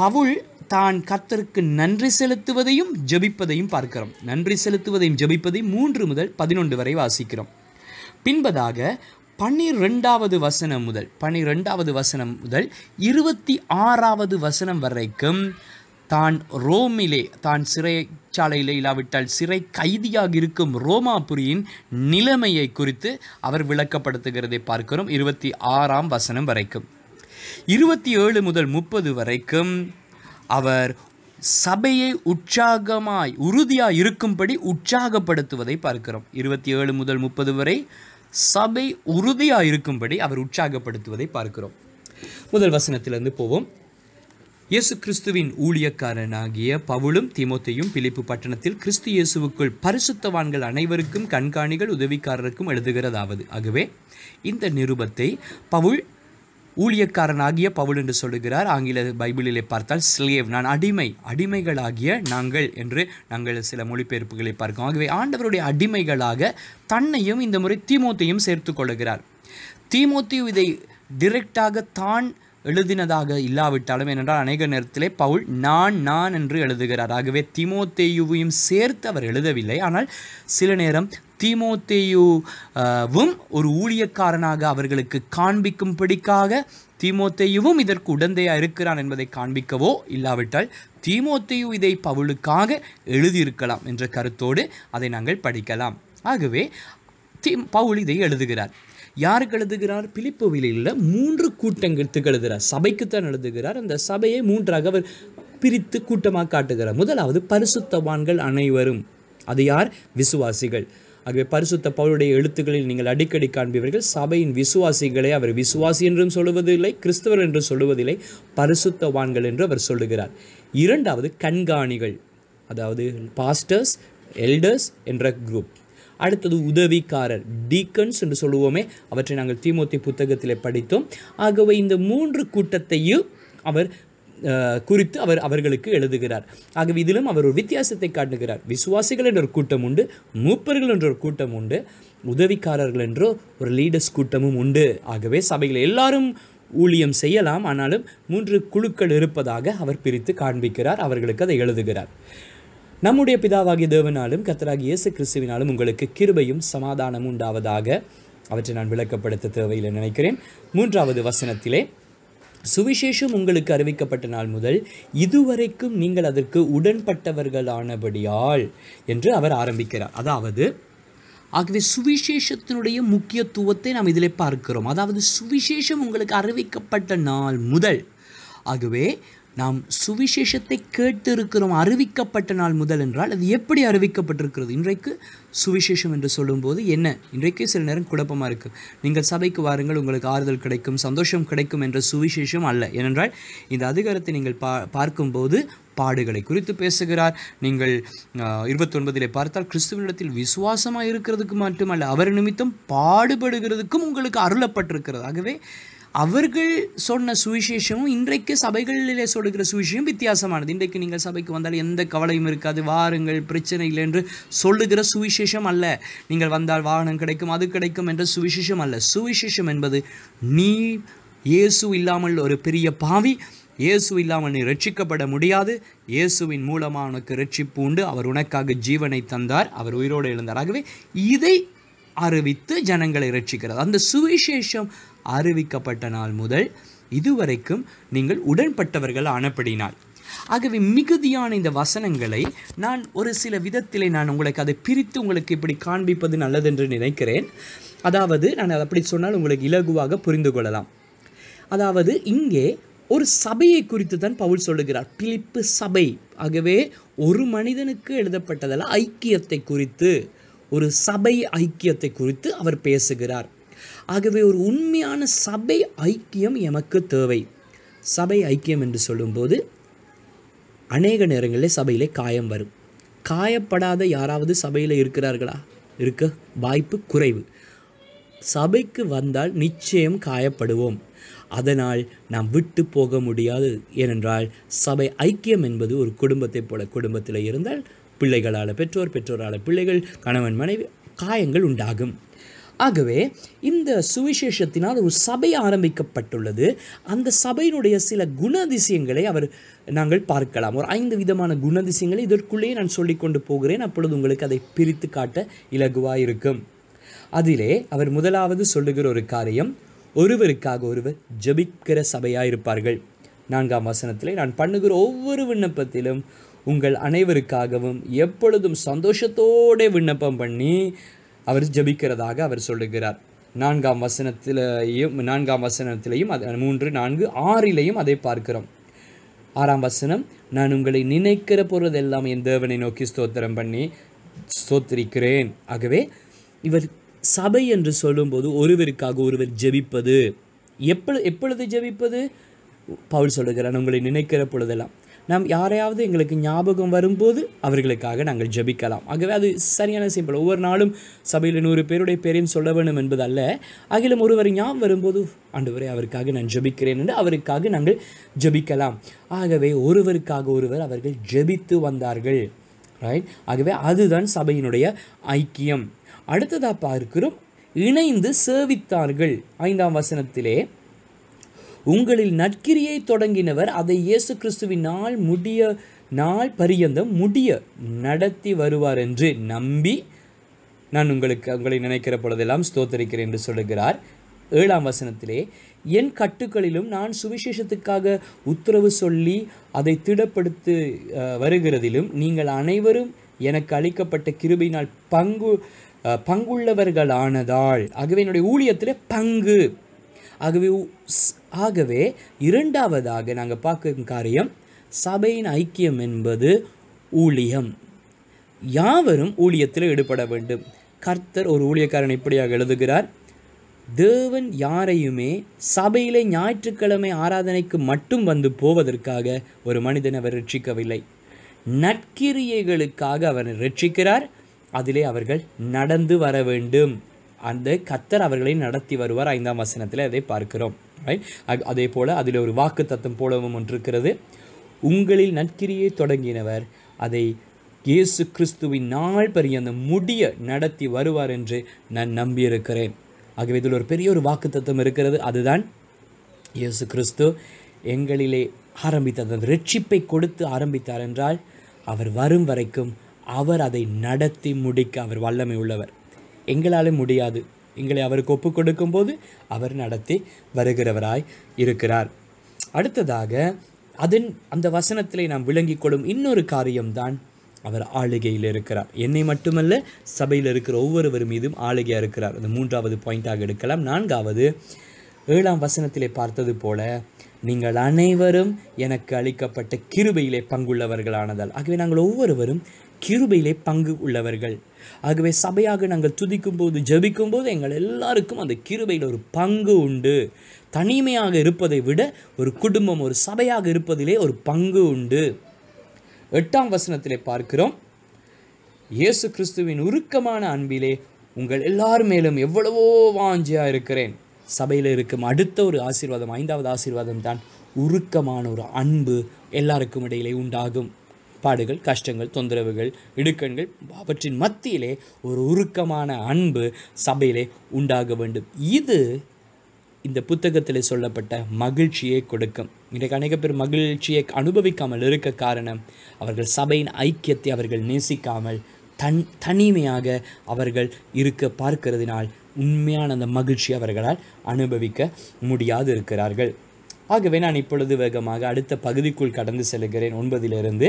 பவுல் தான் கத்தருக்கு நன்றி செலுத்துவதையும் ஜபிப்பதையும் பார்க்கிறோம் நன்றி செலுத்துவதையும் ஜபிப்பதையும் மூன்று முதல் பதினொன்று வரை வாசிக்கிறோம் பின்பதாக பன்னிரெண்டாவது வசனம் முதல் பன்னிரெண்டாவது வசனம் முதல் இருபத்தி ஆறாவது வசனம் வரைக்கும் தான் ரோமிலே தான் சாலையிலே இல்லாவிட்டால் சிறை கைதியாக இருக்கும் ரோமாபுரியின் நிலைமையை குறித்து அவர் விளக்கப்படுத்துகிறதை பார்க்கிறோம் இருபத்தி ஆறாம் வசனம் வரைக்கும் இருபத்தி ஏழு முதல் முப்பது வரைக்கும் அவர் சபையை உற்சாகமாய் உறுதியாக இருக்கும்படி உற்சாகப்படுத்துவதை பார்க்கிறோம் இருபத்தி ஏழு முதல் முப்பது வரை சபை உறுதியாக இருக்கும்படி அவர் உற்சாகப்படுத்துவதை பார்க்கிறோம் முதல் வசனத்திலிருந்து போவோம் இயேசு கிறிஸ்துவின் ஊழியக்காரனாகிய பவுலும் திமுத்தையும் பிலிப்பு பட்டணத்தில் கிறிஸ்து இயேசுவுக்குள் பரிசுத்தவான்கள் அனைவருக்கும் கண்காணிகள் உதவிக்காரருக்கும் எழுதுகிறதாவது ஆகவே இந்த நிருபத்தை பவுல் ஊழியக்காரனாகிய பவுல் என்று சொல்லுகிறார் ஆங்கில பைபிளிலே பார்த்தால் ஸ்லேவ் நான் அடிமை அடிமைகளாகிய நாங்கள் என்று நாங்கள் சில மொழிபெயர்ப்புகளை பார்க்கோம் ஆகவே ஆண்டவருடைய அடிமைகளாக தன்னையும் இந்த முறை தீமோத்தையும் சேர்த்து கொள்ளுகிறார் தீமோத்தியு இதை டிரெக்டாக தான் எழுதினதாக இல்லாவிட்டாலும் ஏனென்றால் அநேக நேரத்திலே பவுல் நான் நான் என்று எழுதுகிறார் ஆகவே திமோத்தேயுவையும் சேர்த்து அவர் எழுதவில்லை ஆனால் சில நேரம் தீமோத்தேயுவும் ஒரு ஊழியக்காரனாக அவர்களுக்கு காண்பிக்கும்படிக்காக தீமோத்தேயுவும் இதற்கு உடந்தையாக இருக்கிறான் என்பதை காண்பிக்கவோ இல்லாவிட்டால் தீமோத்தேயு இதை பவுலுக்காக எழுதியிருக்கலாம் என்ற கருத்தோடு அதை நாங்கள் படிக்கலாம் ஆகவே தீ பவுல் இதை எழுதுகிறார் யாருக்கு எழுதுகிறார் பிலிப்புவிலில் மூன்று கூட்டங்களுக்கு எழுதுகிறார் சபைக்குத்தான் எழுதுகிறார் அந்த சபையை மூன்றாக அவர் பிரித்து கூட்டமாக காட்டுகிறார் முதலாவது பரிசுத்தவான்கள் அனைவரும் அது யார் விசுவாசிகள் ஆகவே பரிசுத்த பவுளுடைய எழுத்துக்களில் நீங்கள் அடிக்கடி காண்பீர்கள் சபையின் விசுவாசிகளை அவர் விசுவாசி என்றும் சொல்லுவதில்லை கிறிஸ்தவர் என்று சொல்லுவதில்லை பரிசுத்தவான்கள் என்று அவர் சொல்லுகிறார் இரண்டாவது கண்காணிகள் அதாவது பாஸ்டர்ஸ் எல்டர்ஸ் என்ற குரூப் அடுத்தது உதவிக்காரர் டீக்கன்ஸ் என்று சொல்லுவோமே அவற்றை நாங்கள் தீமோத்தி புத்தகத்தில் படித்தோம் ஆகவே இந்த மூன்று கூட்டத்தையும் அவர் குறித்து அவர் அவர்களுக்கு எழுதுகிறார் ஆகவே இதிலும் அவர் ஒரு வித்தியாசத்தை காட்டுகிறார் விசுவாசிகள் என்ற ஒரு கூட்டம் உண்டு மூப்பர்கள் என்ற ஒரு கூட்டம் உண்டு உதவிக்காரர்கள் என்றோ ஒரு லீடர்ஸ் கூட்டமும் உண்டு ஆகவே சபையில் எல்லாரும் ஊழியம் செய்யலாம் ஆனாலும் மூன்று குழுக்கள் இருப்பதாக அவர் பிரித்து காண்பிக்கிறார் அவர்களுக்கு அதை எழுதுகிறார் நம்முடைய பிதாவாகிய தேவனாலும் கத்தராகி இயேசு கிறிஸ்துவினாலும் உங்களுக்கு கிருபையும் சமாதானமும் உண்டாவதாக அவற்றை நான் விளக்கப்படுத்த தேவையில்லை நினைக்கிறேன் மூன்றாவது வசனத்திலே சுவிசேஷம் உங்களுக்கு அறிவிக்கப்பட்ட நாள் முதல் இதுவரைக்கும் நீங்கள் அதற்கு உடன்பட்டவர்களானபடியால் என்று அவர் ஆரம்பிக்கிறார் அதாவது ஆகவே சுவிசேஷத்தினுடைய முக்கியத்துவத்தை நாம் இதில் பார்க்கிறோம் அதாவது சுவிசேஷம் உங்களுக்கு அறிவிக்கப்பட்ட நாள் முதல் ஆகவே நாம் சுவிசேஷத்தை கேட்டு இருக்கிறோம் அறிவிக்கப்பட்ட நாள் முதல் என்றால் அது எப்படி அறிவிக்கப்பட்டிருக்கிறது இன்றைக்கு சுவிசேஷம் என்று சொல்லும்போது என்ன இன்றைக்கே சில நேரம் குழப்பமாக இருக்குது நீங்கள் சபைக்கு வாருங்கள் உங்களுக்கு ஆறுதல் கிடைக்கும் சந்தோஷம் கிடைக்கும் என்ற சுவிசேஷம் அல்ல ஏனென்றால் இந்த அதிகாரத்தை நீங்கள் பா பார்க்கும்போது பாடுகளை குறித்து பேசுகிறார் நீங்கள் இருபத்தொன்பதிலே பார்த்தால் கிறிஸ்துவனிடத்தில் விசுவாசமாக இருக்கிறதுக்கு மட்டுமல்ல அவர் நிமித்தம் பாடுபடுகிறதுக்கும் உங்களுக்கு அருளப்பட்டிருக்கிறது ஆகவே அவர்கள் சொன்ன சுவிசேஷமும் இன்றைக்கு சபைகளிலே சொல்லுகிற சுவிசேஷம் வித்தியாசமானது இன்றைக்கு நீங்கள் சபைக்கு வந்தால் எந்த கவலையும் இருக்காது வாருங்கள் பிரச்சனை இல்லை என்று சொல்லுகிற சுவிசேஷம் அல்ல நீங்கள் வந்தால் வாகனம் கிடைக்கும் அது கிடைக்கும் என்ற சுவிசேஷம் அல்ல சுவிசேஷம் என்பது நீ இயேசு இல்லாமல் ஒரு பெரிய பாவி இயேசு இல்லாமல் நீ ரட்சிக்கப்பட முடியாது இயேசுவின் மூலமாக உனக்கு ரட்சிப்பு உண்டு அவர் உனக்காக ஜீவனை தந்தார் அவர் உயிரோடு எழுந்தார் ஆகவே இதை அறிவித்து ஜனங்களை ரட்சிக்கிறது அந்த சுவிசேஷம் அறிவிக்கப்பட்ட நாள் முதல் இதுவரைக்கும் நீங்கள் உடன்பட்டவர்கள் ஆனப்படினால் ஆகவே மிகுதியான இந்த வசனங்களை நான் ஒரு சில விதத்திலே நான் உங்களுக்கு அதை பிரித்து உங்களுக்கு இப்படி காண்பிப்பது நல்லதென்று நினைக்கிறேன் அதாவது நான் அதை அப்படி சொன்னால் உங்களுக்கு இலகுவாக புரிந்து கொள்ளலாம் அதாவது இங்கே ஒரு சபையை குறித்து தான் பவுல் சொல்லுகிறார் பிலிப்பு சபை ஆகவே ஒரு மனிதனுக்கு எழுதப்பட்டதெல்லாம் ஐக்கியத்தை குறித்து ஒரு சபை ஐக்கியத்தை குறித்து அவர் பேசுகிறார் ஆகவே ஒரு உண்மையான சபை ஐக்கியம் எமக்கு தேவை சபை ஐக்கியம் என்று சொல்லும்போது அநேக நேரங்களில் சபையிலே காயம் வரும் காயப்படாத யாராவது சபையில் இருக்கிறார்களா இருக்க வாய்ப்பு குறைவு சபைக்கு வந்தால் நிச்சயம் காயப்படுவோம் அதனால் நாம் விட்டு போக முடியாது ஏனென்றால் சபை ஐக்கியம் என்பது ஒரு குடும்பத்தைப் போல குடும்பத்தில் இருந்தால் பிள்ளைகளால் பெற்றோர் பெற்றோரால் பிள்ளைகள் கணவன் மனைவி காயங்கள் உண்டாகும் ஆகவே இந்த சுவிசேஷத்தினால் ஒரு சபை ஆரம்பிக்கப்பட்டுள்ளது அந்த சபையினுடைய சில குணதிசயங்களை அவர் நாங்கள் பார்க்கலாம் ஒரு ஐந்து விதமான குணதிசயங்களை இதற்குள்ளேயே நான் சொல்லிக்கொண்டு போகிறேன் அப்பொழுது உங்களுக்கு அதை பிரித்து காட்ட இலகுவாக இருக்கும் அதிலே அவர் முதலாவது சொல்லுகிற ஒரு காரியம் ஒருவருக்காக ஒருவர் ஜபிக்கிற சபையாக இருப்பார்கள் நான்காம் வசனத்திலே நான் பண்ணுகிற ஒவ்வொரு விண்ணப்பத்திலும் உங்கள் அனைவருக்காகவும் எப்பொழுதும் சந்தோஷத்தோடு விண்ணப்பம் பண்ணி அவர் ஜபிக்கிறதாக அவர் சொல்லுகிறார் நான்காம் வசனத்திலேயும் நான்காம் வசனத்திலையும் அது மூன்று நான்கு ஆறிலையும் அதை பார்க்கிறோம் ஆறாம் வசனம் நான் உங்களை நினைக்கிற பொருளெல்லாம் என் தேவனை நோக்கி ஸ்தோத்திரம் பண்ணி ஸ்தோத்திரிக்கிறேன் ஆகவே இவர் சபை என்று சொல்லும்போது ஒருவருக்காக ஒருவர் ஜெபிப்பது எப்பொழுது எப்பொழுது ஜெபிப்பது பவுல் சொல்லுகிறான் உங்களை நினைக்கிற பொழுதெல்லாம் நாம் யாரையாவது எங்களுக்கு ஞாபகம் வரும்போது அவர்களுக்காக நாங்கள் ஜபிக்கலாம் ஆகவே அது சரியான சிம்பிள் ஒவ்வொரு நாளும் சபையில் நூறு பேருடைய பேரையும் சொல்ல வேண்டும் என்பது அல்ல அகிலும் ஒருவர் ஞாபகம் வரும்போது வரை அவருக்காக நான் ஜபிக்கிறேன் என்று அவருக்காக நாங்கள் ஜபிக்கலாம் ஆகவே ஒருவருக்காக ஒருவர் அவர்கள் ஜபித்து வந்தார்கள் ரைட் ஆகவே அதுதான் சபையினுடைய ஐக்கியம் அடுத்ததாக பார்க்கிறோம் இணைந்து சேவித்தார்கள் ஐந்தாம் வசனத்திலே உங்களில் நற்கிரியை தொடங்கினவர் அதை இயேசு கிறிஸ்துவின் நாள் முடிய நாள் பரியந்தம் முடிய நடத்தி வருவார் என்று நம்பி நான் உங்களுக்கு உங்களை நினைக்கிற பொழுதெல்லாம் ஸ்தோத்தரிக்கிறேன் என்று சொல்லுகிறார் ஏழாம் வசனத்திலே என் கட்டுக்களிலும் நான் சுவிசேஷத்துக்காக உத்தரவு சொல்லி அதை திடப்படுத்து வருகிறதிலும் நீங்கள் அனைவரும் எனக்கு அளிக்கப்பட்ட கிருபையினால் பங்கு பங்குள்ளவர்களானதால் ஆகவே என்னுடைய ஊழியத்தில் பங்கு ஆகவே ஆகவே இரண்டாவதாக நாங்கள் பார்க்கும் காரியம் சபையின் ஐக்கியம் என்பது ஊழியம் யாவரும் ஊழியத்தில் ஈடுபட வேண்டும் கர்த்தர் ஒரு ஊழியக்காரன் இப்படியாக எழுதுகிறார் தேவன் யாரையுமே சபையிலே ஞாயிற்றுக்கிழமை ஆராதனைக்கு மட்டும் வந்து போவதற்காக ஒரு மனிதன் அவர் ரட்சிக்கவில்லை நற்கிரியைகளுக்காக அவர் ரட்சிக்கிறார் அதிலே அவர்கள் நடந்து வர வேண்டும் அந்த கத்தர் அவர்களை நடத்தி வருவார் ஐந்தாம் வசனத்தில் அதை பார்க்கிறோம் ரைட் அதே போல் அதில் ஒரு வாக்கு தத்தம் போலவும் இருக்கிறது உங்களில் நற்கிரியை தொடங்கினவர் அதை இயேசு கிறிஸ்துவின் நாள் பெரிய அந்த முடிய நடத்தி வருவார் என்று நான் நம்பியிருக்கிறேன் ஆகவே இதில் ஒரு பெரிய ஒரு வாக்கு தத்துவம் இருக்கிறது அதுதான் இயேசு கிறிஸ்து எங்களிலே ஆரம்பித்தார் அந்த ரட்சிப்பை கொடுத்து ஆரம்பித்தார் என்றால் அவர் வரும் வரைக்கும் அவர் அதை நடத்தி முடிக்க அவர் வல்லமை உள்ளவர் எங்களாலே முடியாது எங்களை அவருக்கு ஒப்பு கொடுக்கும்போது அவர் நடத்தி வருகிறவராய் இருக்கிறார் அடுத்ததாக அதன் அந்த வசனத்திலே நாம் விளங்கிக் கொள்ளும் இன்னொரு காரியம்தான் அவர் ஆளுகையில் இருக்கிறார் என்னை மட்டுமல்ல சபையில் இருக்கிற ஒவ்வொருவர் மீதும் ஆளுகையாக இருக்கிறார் அந்த மூன்றாவது பாயிண்டாக எடுக்கலாம் நான்காவது ஏழாம் வசனத்திலே பார்த்தது போல நீங்கள் அனைவரும் எனக்கு அளிக்கப்பட்ட கிருபையிலே பங்குள்ளவர்களானதால் ஆகவே நாங்கள் ஒவ்வொருவரும் கிருபையிலே பங்கு உள்ளவர்கள் ஆகவே சபையாக நாங்கள் துதிக்கும் போது ஜபிக்கும் போது எங்கள் எல்லாருக்கும் அந்த கிருபையில் ஒரு பங்கு உண்டு தனிமையாக இருப்பதை விட ஒரு குடும்பம் ஒரு சபையாக இருப்பதிலே ஒரு பங்கு உண்டு எட்டாம் வசனத்திலே பார்க்கிறோம் இயேசு கிறிஸ்துவின் உருக்கமான அன்பிலே உங்கள் எல்லார் மேலும் எவ்வளவோ வாஞ்சியாக இருக்கிறேன் சபையில் இருக்கும் அடுத்த ஒரு ஆசீர்வாதம் ஐந்தாவது ஆசீர்வாதம் தான் உருக்கமான ஒரு அன்பு எல்லாருக்கும் இடையிலே உண்டாகும் பாடுகள் கஷ்டங்கள் தொந்தரவுகள் இடுக்கண்கள் அவற்றின் மத்தியிலே ஒரு உருக்கமான அன்பு சபையிலே உண்டாக வேண்டும் இது இந்த புத்தகத்தில் சொல்லப்பட்ட மகிழ்ச்சியை கொடுக்கும் இன்றைக்கு அநேக பேர் மகிழ்ச்சியை அனுபவிக்காமல் இருக்க காரணம் அவர்கள் சபையின் ஐக்கியத்தை அவர்கள் நேசிக்காமல் தன் தனிமையாக அவர்கள் இருக்க பார்க்கிறதுனால் உண்மையான அந்த மகிழ்ச்சி அவர்களால் அனுபவிக்க முடியாது இருக்கிறார்கள் ஆகவே நான் இப்பொழுது வேகமாக அடுத்த பகுதிக்குள் கடந்து செல்கிறேன் ஒன்பதிலிருந்து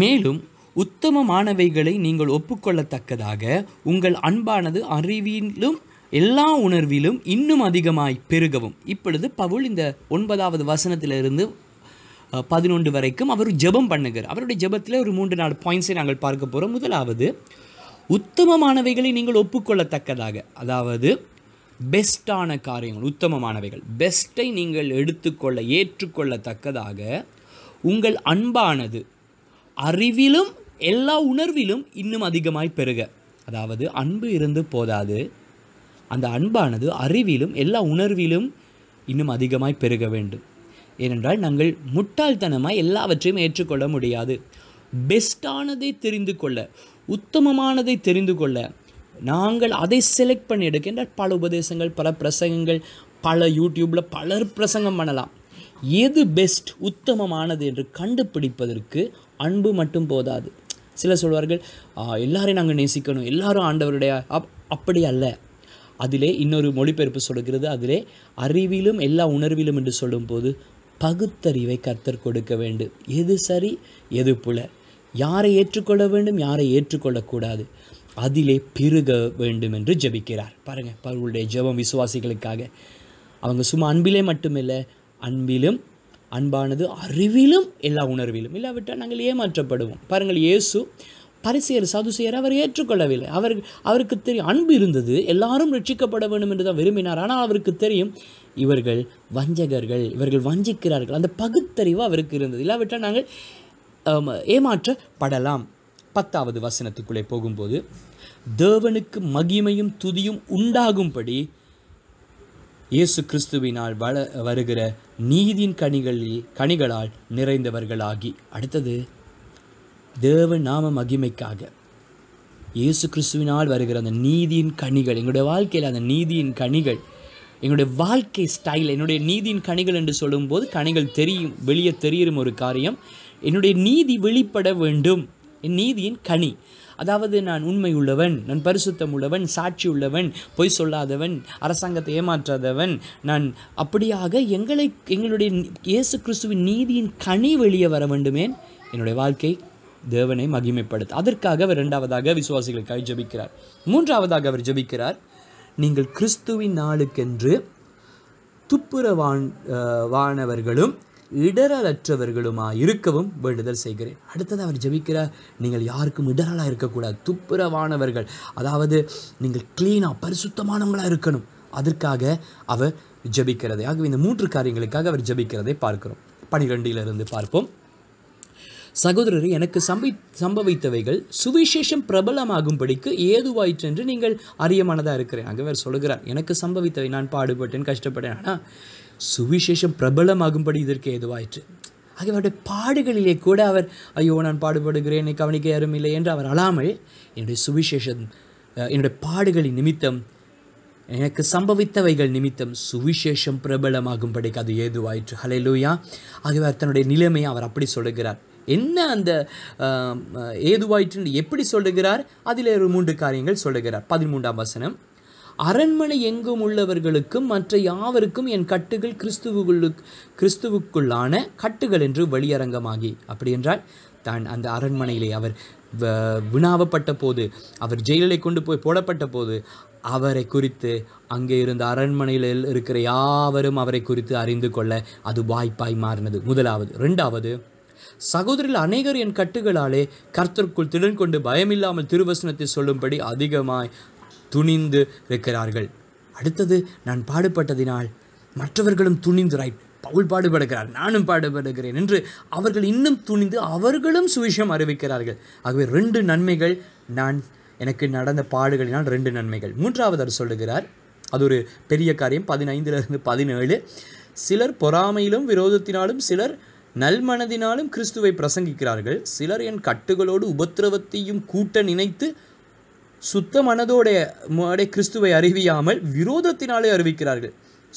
மேலும் உத்தமமானவைகளை நீங்கள் ஒப்புக்கொள்ளத்தக்கதாக உங்கள் அன்பானது அறிவிலும் எல்லா உணர்விலும் இன்னும் அதிகமாய் பெருகவும் இப்பொழுது பவுல் இந்த ஒன்பதாவது வசனத்திலிருந்து பதினொன்று வரைக்கும் அவர் ஜெபம் பண்ணுகிறார் அவருடைய ஜெபத்தில் ஒரு மூன்று நாலு பாயிண்ட்ஸை நாங்கள் பார்க்க போகிறோம் முதலாவது உத்தமமானவைகளை நீங்கள் ஒப்புக்கொள்ளத்தக்கதாக அதாவது பெஸ்ட்டான காரியங்கள் உத்தமமானவைகள் பெஸ்ட்டை நீங்கள் எடுத்துக்கொள்ள ஏற்றுக்கொள்ளத்தக்கதாக உங்கள் அன்பானது அறிவிலும் எல்லா உணர்விலும் இன்னும் அதிகமாய் பெருக அதாவது அன்பு இருந்து போதாது அந்த அன்பானது அறிவிலும் எல்லா உணர்விலும் இன்னும் அதிகமாய் பெருக வேண்டும் ஏனென்றால் நாங்கள் முட்டாள்தனமாக எல்லாவற்றையும் ஏற்றுக்கொள்ள முடியாது பெஸ்ட்டானதை தெரிந்து கொள்ள உத்தமமானதை தெரிந்து கொள்ள நாங்கள் அதை செலக்ட் பண்ணி எடுக்கின்ற பல உபதேசங்கள் பல பிரசங்கங்கள் பல யூடியூப்பில் பலர் பிரசங்கம் பண்ணலாம் எது பெஸ்ட் உத்தமமானது என்று கண்டுபிடிப்பதற்கு அன்பு மட்டும் போதாது சிலர் சொல்வார்கள் எல்லாரையும் நாங்கள் நேசிக்கணும் எல்லாரும் ஆண்டவருடைய அப் அப்படி அல்ல அதிலே இன்னொரு மொழிபெயர்ப்பு சொல்கிறது அதிலே அறிவிலும் எல்லா உணர்விலும் என்று சொல்லும்போது பகுத்தறிவை கர்த்தர் கொடுக்க வேண்டும் எது சரி எது புல யாரை ஏற்றுக்கொள்ள வேண்டும் யாரை ஏற்றுக்கொள்ளக்கூடாது அதிலே பெருக வேண்டும் என்று ஜபிக்கிறார் பாருங்கள் பகவளுடைய ஜபம் விசுவாசிகளுக்காக அவங்க சும்மா அன்பிலே மட்டுமில்லை அன்பிலும் அன்பானது அறிவிலும் எல்லா உணர்விலும் இல்லாவிட்டால் நாங்கள் ஏமாற்றப்படுவோம் பாருங்கள் இயேசு பரிசெயர் சதுசெயர் அவர் ஏற்றுக்கொள்ளவில்லை அவர் அவருக்கு தெரியும் அன்பு இருந்தது எல்லாரும் ரட்சிக்கப்பட வேண்டும் என்று தான் விரும்பினார் ஆனால் அவருக்கு தெரியும் இவர்கள் வஞ்சகர்கள் இவர்கள் வஞ்சிக்கிறார்கள் அந்த பகுத்தறிவு அவருக்கு இருந்தது இல்லாவிட்டால் நாங்கள் ஏமாற்றப்படலாம் பத்தாவது வசனத்துக்குள்ளே போகும்போது தேவனுக்கு மகிமையும் துதியும் உண்டாகும்படி இயேசு கிறிஸ்துவினால் வள வருகிற நீதியின் கனிகளில் கனிகளால் நிறைந்தவர்களாகி அடுத்தது தேவ நாம மகிமைக்காக இயேசு கிறிஸ்துவினால் வருகிற அந்த நீதியின் கனிகள் எங்களுடைய வாழ்க்கையில் அந்த நீதியின் கனிகள் எங்களுடைய வாழ்க்கை ஸ்டைல் என்னுடைய நீதியின் கனிகள் என்று சொல்லும்போது கனிகள் தெரியும் வெளியே தெரியும் ஒரு காரியம் என்னுடைய நீதி வெளிப்பட வேண்டும் என் நீதியின் கனி அதாவது நான் உண்மை உள்ளவன் நான் பரிசுத்தம் உள்ளவன் சாட்சி உள்ளவன் பொய் சொல்லாதவன் அரசாங்கத்தை ஏமாற்றாதவன் நான் அப்படியாக எங்களை எங்களுடைய இயேசு கிறிஸ்துவின் நீதியின் கனி வெளியே வர வேண்டுமே என்னுடைய வாழ்க்கை தேவனை மகிமைப்படுத்த அதற்காக அவர் இரண்டாவதாக விசுவாசிகளுக்காக ஜபிக்கிறார் மூன்றாவதாக அவர் ஜபிக்கிறார் நீங்கள் கிறிஸ்துவின் நாளுக்கென்று துப்புரவான் வானவர்களும் அற்றவர்களுமாக இருக்கவும் வேண்டுதல் செய்கிறேன் அடுத்தது அவர் ஜபிக்கிறார் நீங்கள் யாருக்கும் இடரலாக இருக்கக்கூடாது துப்புரவானவர்கள் அதாவது நீங்கள் கிளீனாக பரிசுத்தமானவங்களாக இருக்கணும் அதற்காக அவர் ஜபிக்கிறது ஆகவே இந்த மூன்று காரியங்களுக்காக அவர் ஜபிக்கிறதை பார்க்கிறோம் பனிரெண்டிலிருந்து பார்ப்போம் சகோதரர் எனக்கு சம்பி சம்பவித்தவைகள் சுவிசேஷம் பிரபலமாகும்படிக்கு ஏதுவாயிற்று என்று நீங்கள் அறியமானதாக இருக்கிறேன் அங்கே அவர் சொல்கிறார் எனக்கு சம்பவித்தவை நான் பாடுபட்டேன் கஷ்டப்பட்டேன் ஆனால் சுவிசேஷம் பிரபலமாகும்படி இதற்கு ஏதுவாயிற்று ஆகிய அவருடைய பாடுகளிலே கூட அவர் ஐயோ நான் பாடுபடுகிறேன் என்னை கவனிக்க யாரும் இல்லை என்று அவர் அழாமல் என்னுடைய சுவிசேஷம் என்னுடைய பாடுகளின் நிமித்தம் எனக்கு சம்பவித்தவைகள் நிமித்தம் சுவிசேஷம் பிரபலமாகும்படிக்கு அது ஏதுவாயிற்று ஹலெலூயா ஆகியவர் தன்னுடைய நிலைமையை அவர் அப்படி சொல்லுகிறார் என்ன அந்த ஏதுவாயிற்று எப்படி சொல்லுகிறார் அதில் ஒரு மூன்று காரியங்கள் சொல்லுகிறார் பதிமூன்றாம் வசனம் அரண்மனை எங்கும் உள்ளவர்களுக்கும் மற்ற யாவருக்கும் என் கட்டுகள் கிறிஸ்துவுக்குள்ளு கிறிஸ்துவுக்குள்ளான கட்டுகள் என்று வெளியரங்கமாகி அப்படி என்றால் தான் அந்த அரண்மனையிலே அவர் வினாவப்பட்ட போது அவர் ஜெயிலை கொண்டு போய் போடப்பட்ட போது அவரை குறித்து அங்கே இருந்த அரண்மனையில் இருக்கிற யாவரும் அவரை குறித்து அறிந்து கொள்ள அது வாய்ப்பாய் மாறினது முதலாவது ரெண்டாவது சகோதரில் அநேகர் என் கட்டுகளாலே கர்த்தருக்குள் திடன் கொண்டு பயமில்லாமல் திருவசனத்தை சொல்லும்படி அதிகமாய் துணிந்து இருக்கிறார்கள் அடுத்தது நான் பாடுபட்டதினால் மற்றவர்களும் துணிந்து ரைட் பவுல் பாடுபடுகிறார் நானும் பாடுபடுகிறேன் என்று அவர்கள் இன்னும் துணிந்து அவர்களும் சுவிஷம் அறிவிக்கிறார்கள் ஆகவே ரெண்டு நன்மைகள் நான் எனக்கு நடந்த பாடுகளினால் ரெண்டு நன்மைகள் மூன்றாவது அவர் சொல்லுகிறார் அது ஒரு பெரிய காரியம் பதினைந்திலிருந்து பதினேழு சிலர் பொறாமையிலும் விரோதத்தினாலும் சிலர் நல்மனதினாலும் கிறிஸ்துவை பிரசங்கிக்கிறார்கள் சிலர் என் கட்டுகளோடு உபத்திரவத்தையும் கூட்ட நினைத்து சுத்த மனதோடைய கிறிஸ்துவை அறிவியாமல் விரோதத்தினாலே அறிவிக்கிறார்கள்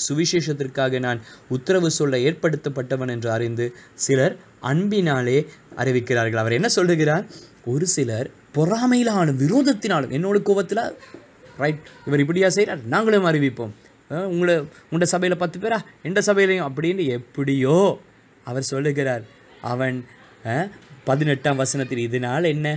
சுவிசேஷத்திற்காக நான் உத்தரவு சொல்ல ஏற்படுத்தப்பட்டவன் என்று அறிந்து சிலர் அன்பினாலே அறிவிக்கிறார்கள் அவர் என்ன சொல்லுகிறார் ஒரு சிலர் பொறாமையிலான விரோதத்தினாலும் என்னோட கோபத்தில் ரைட் இவர் இப்படியா செய்கிறார் நாங்களும் அறிவிப்போம் உங்களை உங்கள் சபையில் பத்து பேரா எந்த சபையிலையும் அப்படின்னு எப்படியோ அவர் சொல்லுகிறார் அவன் பதினெட்டாம் வசனத்தில் இதனால் என்ன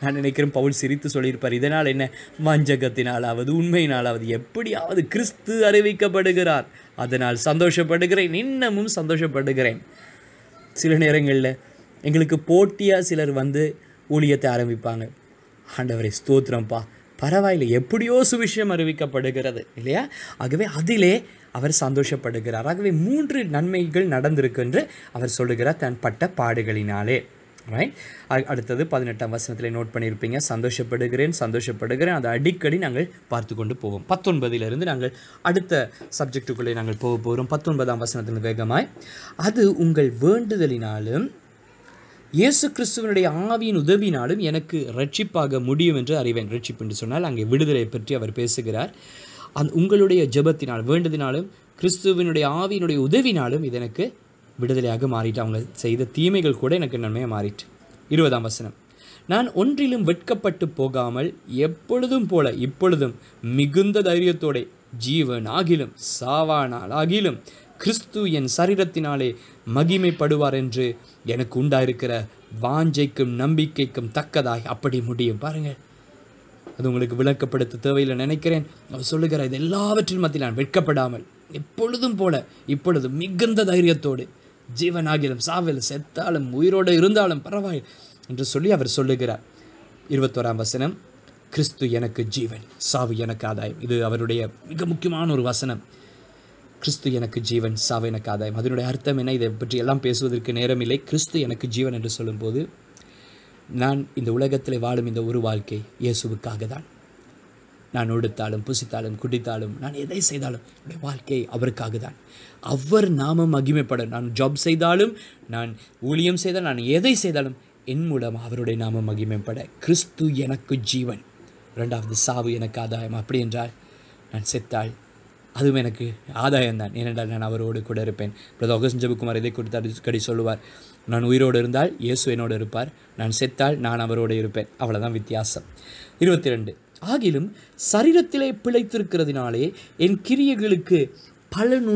நான் நினைக்கிறேன் பவுல் சிரித்து சொல்லியிருப்பார் இதனால் என்ன வஞ்சகத்தினாலாவது உண்மையினாலாவது எப்படியாவது கிறிஸ்து அறிவிக்கப்படுகிறார் அதனால் சந்தோஷப்படுகிறேன் இன்னமும் சந்தோஷப்படுகிறேன் சில நேரங்களில் எங்களுக்கு போட்டியாக சிலர் வந்து ஊழியத்தை ஆரம்பிப்பாங்க ஆண்டவரை ஸ்தோத்திரம்ப்பா பரவாயில்லை எப்படியோ சுவிஷயம் அறிவிக்கப்படுகிறது இல்லையா ஆகவே அதிலே அவர் சந்தோஷப்படுகிறார் ஆகவே மூன்று நன்மைகள் நடந்திருக்கு என்று அவர் சொல்லுகிறார் தன் பட்ட பாடுகளினாலே ரைட் அடுத்தது பதினெட்டாம் வசனத்தில் நோட் பண்ணியிருப்பீங்க சந்தோஷப்படுகிறேன் சந்தோஷப்படுகிறேன் அதை அடிக்கடி நாங்கள் பார்த்து கொண்டு போவோம் பத்தொன்பதிலிருந்து நாங்கள் அடுத்த சப்ஜெக்டுக்குள்ளே நாங்கள் போக போகிறோம் பத்தொன்பதாம் வசனத்தில் வேகமாய் அது உங்கள் வேண்டுதலினாலும் இயேசு கிறிஸ்துவனுடைய ஆவியின் உதவினாலும் எனக்கு ரட்சிப்பாக முடியும் என்று அறிவேன் ரட்சிப்பு என்று சொன்னால் அங்கே விடுதலை பற்றி அவர் பேசுகிறார் அந் உங்களுடைய ஜபத்தினால் வேண்டதினாலும் கிறிஸ்துவனுடைய ஆவியினுடைய உதவினாலும் இது எனக்கு விடுதலையாக மாறிட்டு அவங்க செய்த தீமைகள் கூட எனக்கு நன்மையாக மாறிட்டு இருபதாம் வசனம் நான் ஒன்றிலும் வெட்கப்பட்டு போகாமல் எப்பொழுதும் போல இப்பொழுதும் மிகுந்த தைரியத்தோட ஜீவன் ஆகிலும் சாவானால் ஆகிலும் கிறிஸ்து என் சரீரத்தினாலே மகிமைப்படுவார் என்று எனக்கு உண்டாயிருக்கிற வாஞ்சைக்கும் நம்பிக்கைக்கும் தக்கதாய் அப்படி முடியும் பாருங்கள் அது உங்களுக்கு விளக்கப்படுத்த தேவையில்லை நினைக்கிறேன் அவர் சொல்லுகிற இது எல்லாவற்றின் மத்தியில் நான் வெட்கப்படாமல் எப்பொழுதும் போல இப்பொழுது மிகுந்த தைரியத்தோடு ஜீவனாகிலும் சாவில் செத்தாலும் உயிரோடு இருந்தாலும் பரவாயில் என்று சொல்லி அவர் சொல்லுகிறார் இருபத்தோராம் வசனம் கிறிஸ்து எனக்கு ஜீவன் சாவு எனக்கு ஆதாயம் இது அவருடைய மிக முக்கியமான ஒரு வசனம் கிறிஸ்து எனக்கு ஜீவன் சாவு எனக்கு ஆதாயம் அதனுடைய அர்த்தம் என்ன இதை பற்றி எல்லாம் பேசுவதற்கு நேரம் இல்லை கிறிஸ்து எனக்கு ஜீவன் என்று சொல்லும்போது நான் இந்த உலகத்தில் வாழும் இந்த ஒரு வாழ்க்கை இயேசுவுக்காக தான் நான் உடுத்தாலும் புசித்தாலும் குடித்தாலும் நான் எதை செய்தாலும் என்னுடைய வாழ்க்கை அவருக்காக தான் அவர் நாமம் மகிமைப்பட நான் ஜாப் செய்தாலும் நான் ஊழியம் செய்தால் நான் எதை செய்தாலும் என் மூலம் அவருடைய நாமம் மகிமைப்பட கிறிஸ்து எனக்கு ஜீவன் ரெண்டாவது சாவு எனக்கு ஆதாயம் அப்படி என்றால் நான் செத்தால் அதுவும் எனக்கு ஆதாயம் தான் ஏனென்றால் நான் அவரோடு கூட இருப்பேன் பிரதர் ஆகஸ்ட் இதை கொடுத்து கடி சொல்லுவார் நான் உயிரோடு இருந்தால் இயேசு என்னோடு இருப்பார் நான் செத்தால் நான் அவரோடு இருப்பேன் அவ்வளோதான் வித்தியாசம் இருபத்தி ரெண்டு ஆகிலும் சரீரத்திலே பிழைத்திருக்கிறதுனாலே என் கிரியைகளுக்கு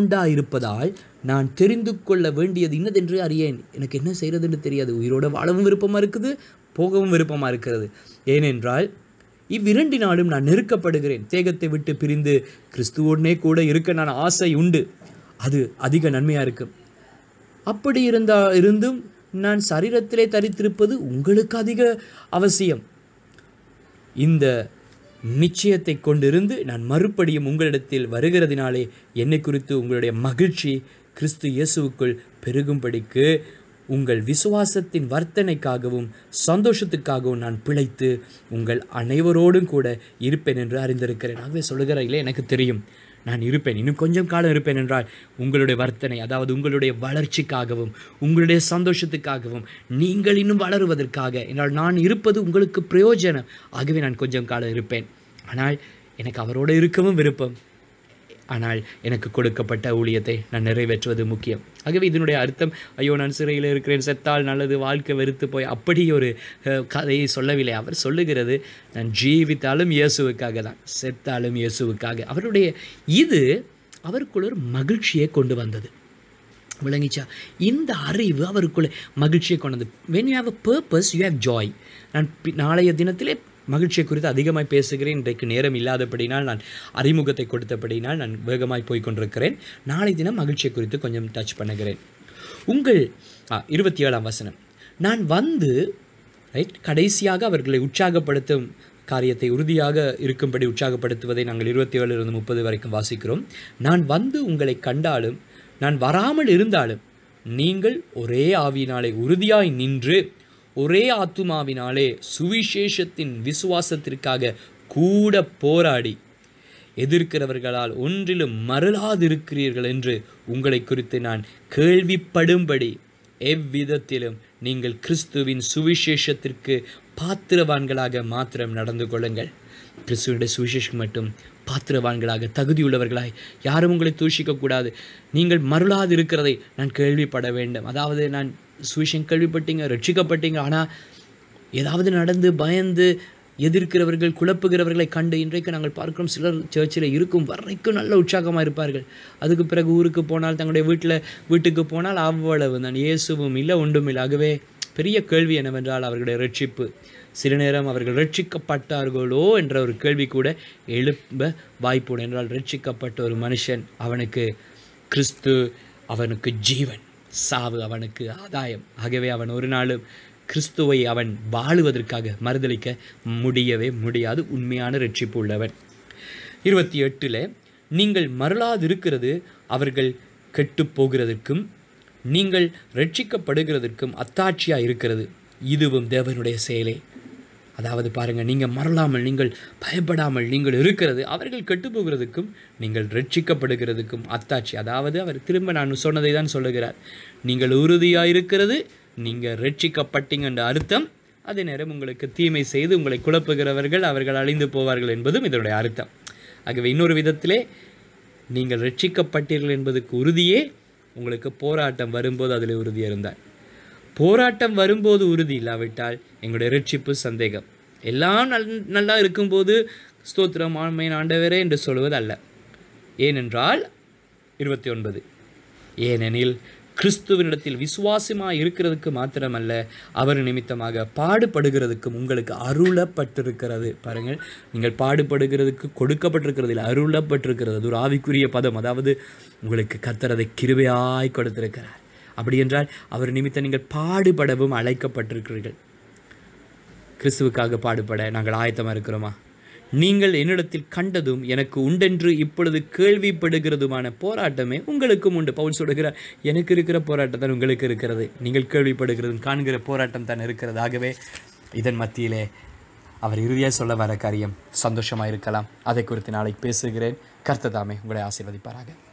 உண்டா இருப்பதால் நான் தெரிந்து கொள்ள வேண்டியது இன்னதென்று அறியேன் எனக்கு என்ன செய்கிறதுன்னு தெரியாது உயிரோட வாழவும் விருப்பமாக இருக்குது போகவும் விருப்பமாக இருக்கிறது ஏனென்றால் இவ்விரண்டினாலும் நான் நெருக்கப்படுகிறேன் தேகத்தை விட்டு பிரிந்து கிறிஸ்துவோடனே கூட இருக்க நான் ஆசை உண்டு அது அதிக நன்மையாக இருக்கும் அப்படி இருந்தா இருந்தும் நான் சரீரத்திலே தரித்திருப்பது உங்களுக்கு அதிக அவசியம் இந்த நிச்சயத்தை கொண்டிருந்து நான் மறுபடியும் உங்களிடத்தில் வருகிறதினாலே என்னை குறித்து உங்களுடைய மகிழ்ச்சி கிறிஸ்து இயேசுவுக்குள் பெருகும்படிக்கு உங்கள் விசுவாசத்தின் வர்த்தனைக்காகவும் சந்தோஷத்துக்காகவும் நான் பிழைத்து உங்கள் அனைவரோடும் கூட இருப்பேன் என்று அறிந்திருக்கிறேன் ஆகவே சொல்கிறார்களே எனக்கு தெரியும் நான் இருப்பேன் இன்னும் கொஞ்சம் காலம் இருப்பேன் என்றால் உங்களுடைய வர்த்தனை அதாவது உங்களுடைய வளர்ச்சிக்காகவும் உங்களுடைய சந்தோஷத்துக்காகவும் நீங்கள் இன்னும் வளருவதற்காக என்றால் நான் இருப்பது உங்களுக்கு பிரயோஜனம் ஆகவே நான் கொஞ்சம் காலம் இருப்பேன் ஆனால் எனக்கு அவரோடு இருக்கவும் விருப்பம் ஆனால் எனக்கு கொடுக்கப்பட்ட ஊழியத்தை நான் நிறைவேற்றுவது முக்கியம் ஆகவே இதனுடைய அர்த்தம் ஐயோ நான் சிறையில் இருக்கிறேன் செத்தால் நல்லது வாழ்க்கை வெறுத்து போய் அப்படி ஒரு கதையை சொல்லவில்லை அவர் சொல்லுகிறது நான் ஜீவித்தாலும் இயேசுவுக்காக தான் செத்தாலும் இயேசுவுக்காக அவருடைய இது அவருக்குள்ள ஒரு மகிழ்ச்சியை கொண்டு வந்தது விளங்கிச்சா இந்த அறிவு அவருக்குள்ள மகிழ்ச்சியை கொண்டது when you have a purpose you have joy நான் நாளைய தினத்திலே மகிழ்ச்சியை குறித்து அதிகமாக பேசுகிறேன் இன்றைக்கு நேரம் இல்லாதபடினால் நான் அறிமுகத்தை கொடுத்தபடினால் நான் வேகமாய் போய்கொண்டிருக்கிறேன் நாளை தினம் மகிழ்ச்சியை குறித்து கொஞ்சம் டச் பண்ணுகிறேன் உங்கள் இருபத்தி ஏழாம் வசனம் நான் வந்து ரைட் கடைசியாக அவர்களை உற்சாகப்படுத்தும் காரியத்தை உறுதியாக இருக்கும்படி உற்சாகப்படுத்துவதை நாங்கள் இருபத்தி ஏழுலிருந்து முப்பது வரைக்கும் வாசிக்கிறோம் நான் வந்து உங்களை கண்டாலும் நான் வராமல் இருந்தாலும் நீங்கள் ஒரே ஆவியினாலே உறுதியாய் நின்று ஒரே ஆத்துமாவினாலே சுவிசேஷத்தின் விசுவாசத்திற்காக கூட போராடி எதிர்க்கிறவர்களால் ஒன்றிலும் மறலாதிருக்கிறீர்கள் என்று உங்களை குறித்து நான் கேள்விப்படும்படி எவ்விதத்திலும் நீங்கள் கிறிஸ்துவின் சுவிசேஷத்திற்கு பாத்திரவான்களாக மாத்திரம் நடந்து கொள்ளுங்கள் கிறிஸ்துவனுடைய சுவிசேஷம் மட்டும் பாத்திரவான்களாக தகுதியுள்ளவர்களாய் யாரும் உங்களை தூஷிக்கக்கூடாது நீங்கள் மருளாது இருக்கிறதை நான் கேள்விப்பட வேண்டும் அதாவது நான் சுவிஷம் கேள்விப்பட்டீங்க ரட்சிக்கப்பட்டீங்க ஆனால் ஏதாவது நடந்து பயந்து எதிர்க்கிறவர்கள் குழப்புகிறவர்களை கண்டு இன்றைக்கு நாங்கள் பார்க்கிறோம் சிலர் சர்ச்சில் இருக்கும் வரைக்கும் நல்ல உற்சாகமாக இருப்பார்கள் அதுக்கு பிறகு ஊருக்கு போனால் தங்களுடைய வீட்டில் வீட்டுக்கு போனால் அவ்வளவு தான் இயேசுவும் இல்லை ஒன்றும் இல்லை ஆகவே பெரிய கேள்வி என்னவென்றால் அவர்களுடைய ரட்சிப்பு சில நேரம் அவர்கள் ரட்சிக்கப்பட்டார்களோ என்ற ஒரு கேள்வி கூட எழுப்ப வாய்ப்புடன் என்றால் ரட்சிக்கப்பட்ட ஒரு மனுஷன் அவனுக்கு கிறிஸ்து அவனுக்கு ஜீவன் சாவு அவனுக்கு ஆதாயம் ஆகவே அவன் ஒரு நாளும் கிறிஸ்துவை அவன் வாழுவதற்காக மறுதளிக்க முடியவே முடியாது உண்மையான ரட்சிப்பு உள்ளவன் இருபத்தி எட்டில் நீங்கள் இருக்கிறது அவர்கள் கெட்டு போகிறதற்கும் நீங்கள் ரட்சிக்கப்படுகிறதற்கும் அத்தாட்சியாக இருக்கிறது இதுவும் தேவனுடைய செயலே அதாவது பாருங்கள் நீங்கள் மறலாமல் நீங்கள் பயப்படாமல் நீங்கள் இருக்கிறது அவர்கள் கெட்டுப்போகிறதுக்கும் நீங்கள் ரட்சிக்கப்படுகிறதுக்கும் அத்தாட்சி அதாவது அவர் திரும்ப நான் சொன்னதை தான் சொல்லுகிறார் நீங்கள் உறுதியாக இருக்கிறது நீங்கள் ரட்சிக்கப்பட்டீங்க என்ற அர்த்தம் அதே நேரம் உங்களுக்கு தீமை செய்து உங்களை குழப்புகிறவர்கள் அவர்கள் அழிந்து போவார்கள் என்பதும் இதனுடைய அர்த்தம் ஆகவே இன்னொரு விதத்திலே நீங்கள் ரட்சிக்கப்பட்டீர்கள் என்பதுக்கு உறுதியே உங்களுக்கு போராட்டம் வரும்போது அதில் உறுதியாக இருந்தார் போராட்டம் வரும்போது உறுதி இல்லாவிட்டால் எங்களுடைய ரட்சிப்பு சந்தேகம் எல்லாம் நல் நல்லா இருக்கும்போது ஸ்தோத்திரம் ஆண்மையின் ஆண்டவரே என்று சொல்வது அல்ல ஏனென்றால் இருபத்தி ஒன்பது ஏனெனில் கிறிஸ்துவனிடத்தில் விசுவாசமாக இருக்கிறதுக்கு மாத்திரமல்ல அவர் நிமித்தமாக பாடுபடுகிறதுக்கும் உங்களுக்கு அருளப்பட்டிருக்கிறது பாருங்கள் நீங்கள் பாடுபடுகிறதுக்கு கொடுக்கப்பட்டிருக்கிறதில் அருளப்பட்டிருக்கிறது ஒரு ஆவிக்குரிய பதம் அதாவது உங்களுக்கு கத்துறதை கிருவையாய் கொடுத்திருக்கிறார் அப்படி என்றால் அவர் நிமித்தம் நீங்கள் பாடுபடவும் அழைக்கப்பட்டிருக்கிறீர்கள் கிறிஸ்துவுக்காக பாடுபட நாங்கள் ஆயத்தமாக இருக்கிறோமா நீங்கள் என்னிடத்தில் கண்டதும் எனக்கு உண்டென்று இப்பொழுது கேள்விப்படுகிறதுமான போராட்டமே உங்களுக்கும் உண்டு பவுல் சொல்கிற எனக்கு இருக்கிற போராட்டம் தான் உங்களுக்கு இருக்கிறது நீங்கள் கேள்விப்படுகிறது காண்கிற போராட்டம் தான் இருக்கிறது ஆகவே இதன் மத்தியிலே அவர் இறுதியாக சொல்ல வர காரியம் சந்தோஷமாக இருக்கலாம் அதை குறித்து நாளைக்கு பேசுகிறேன் கர்த்ததாமே உங்களை ஆசீர்வதிப்பாராக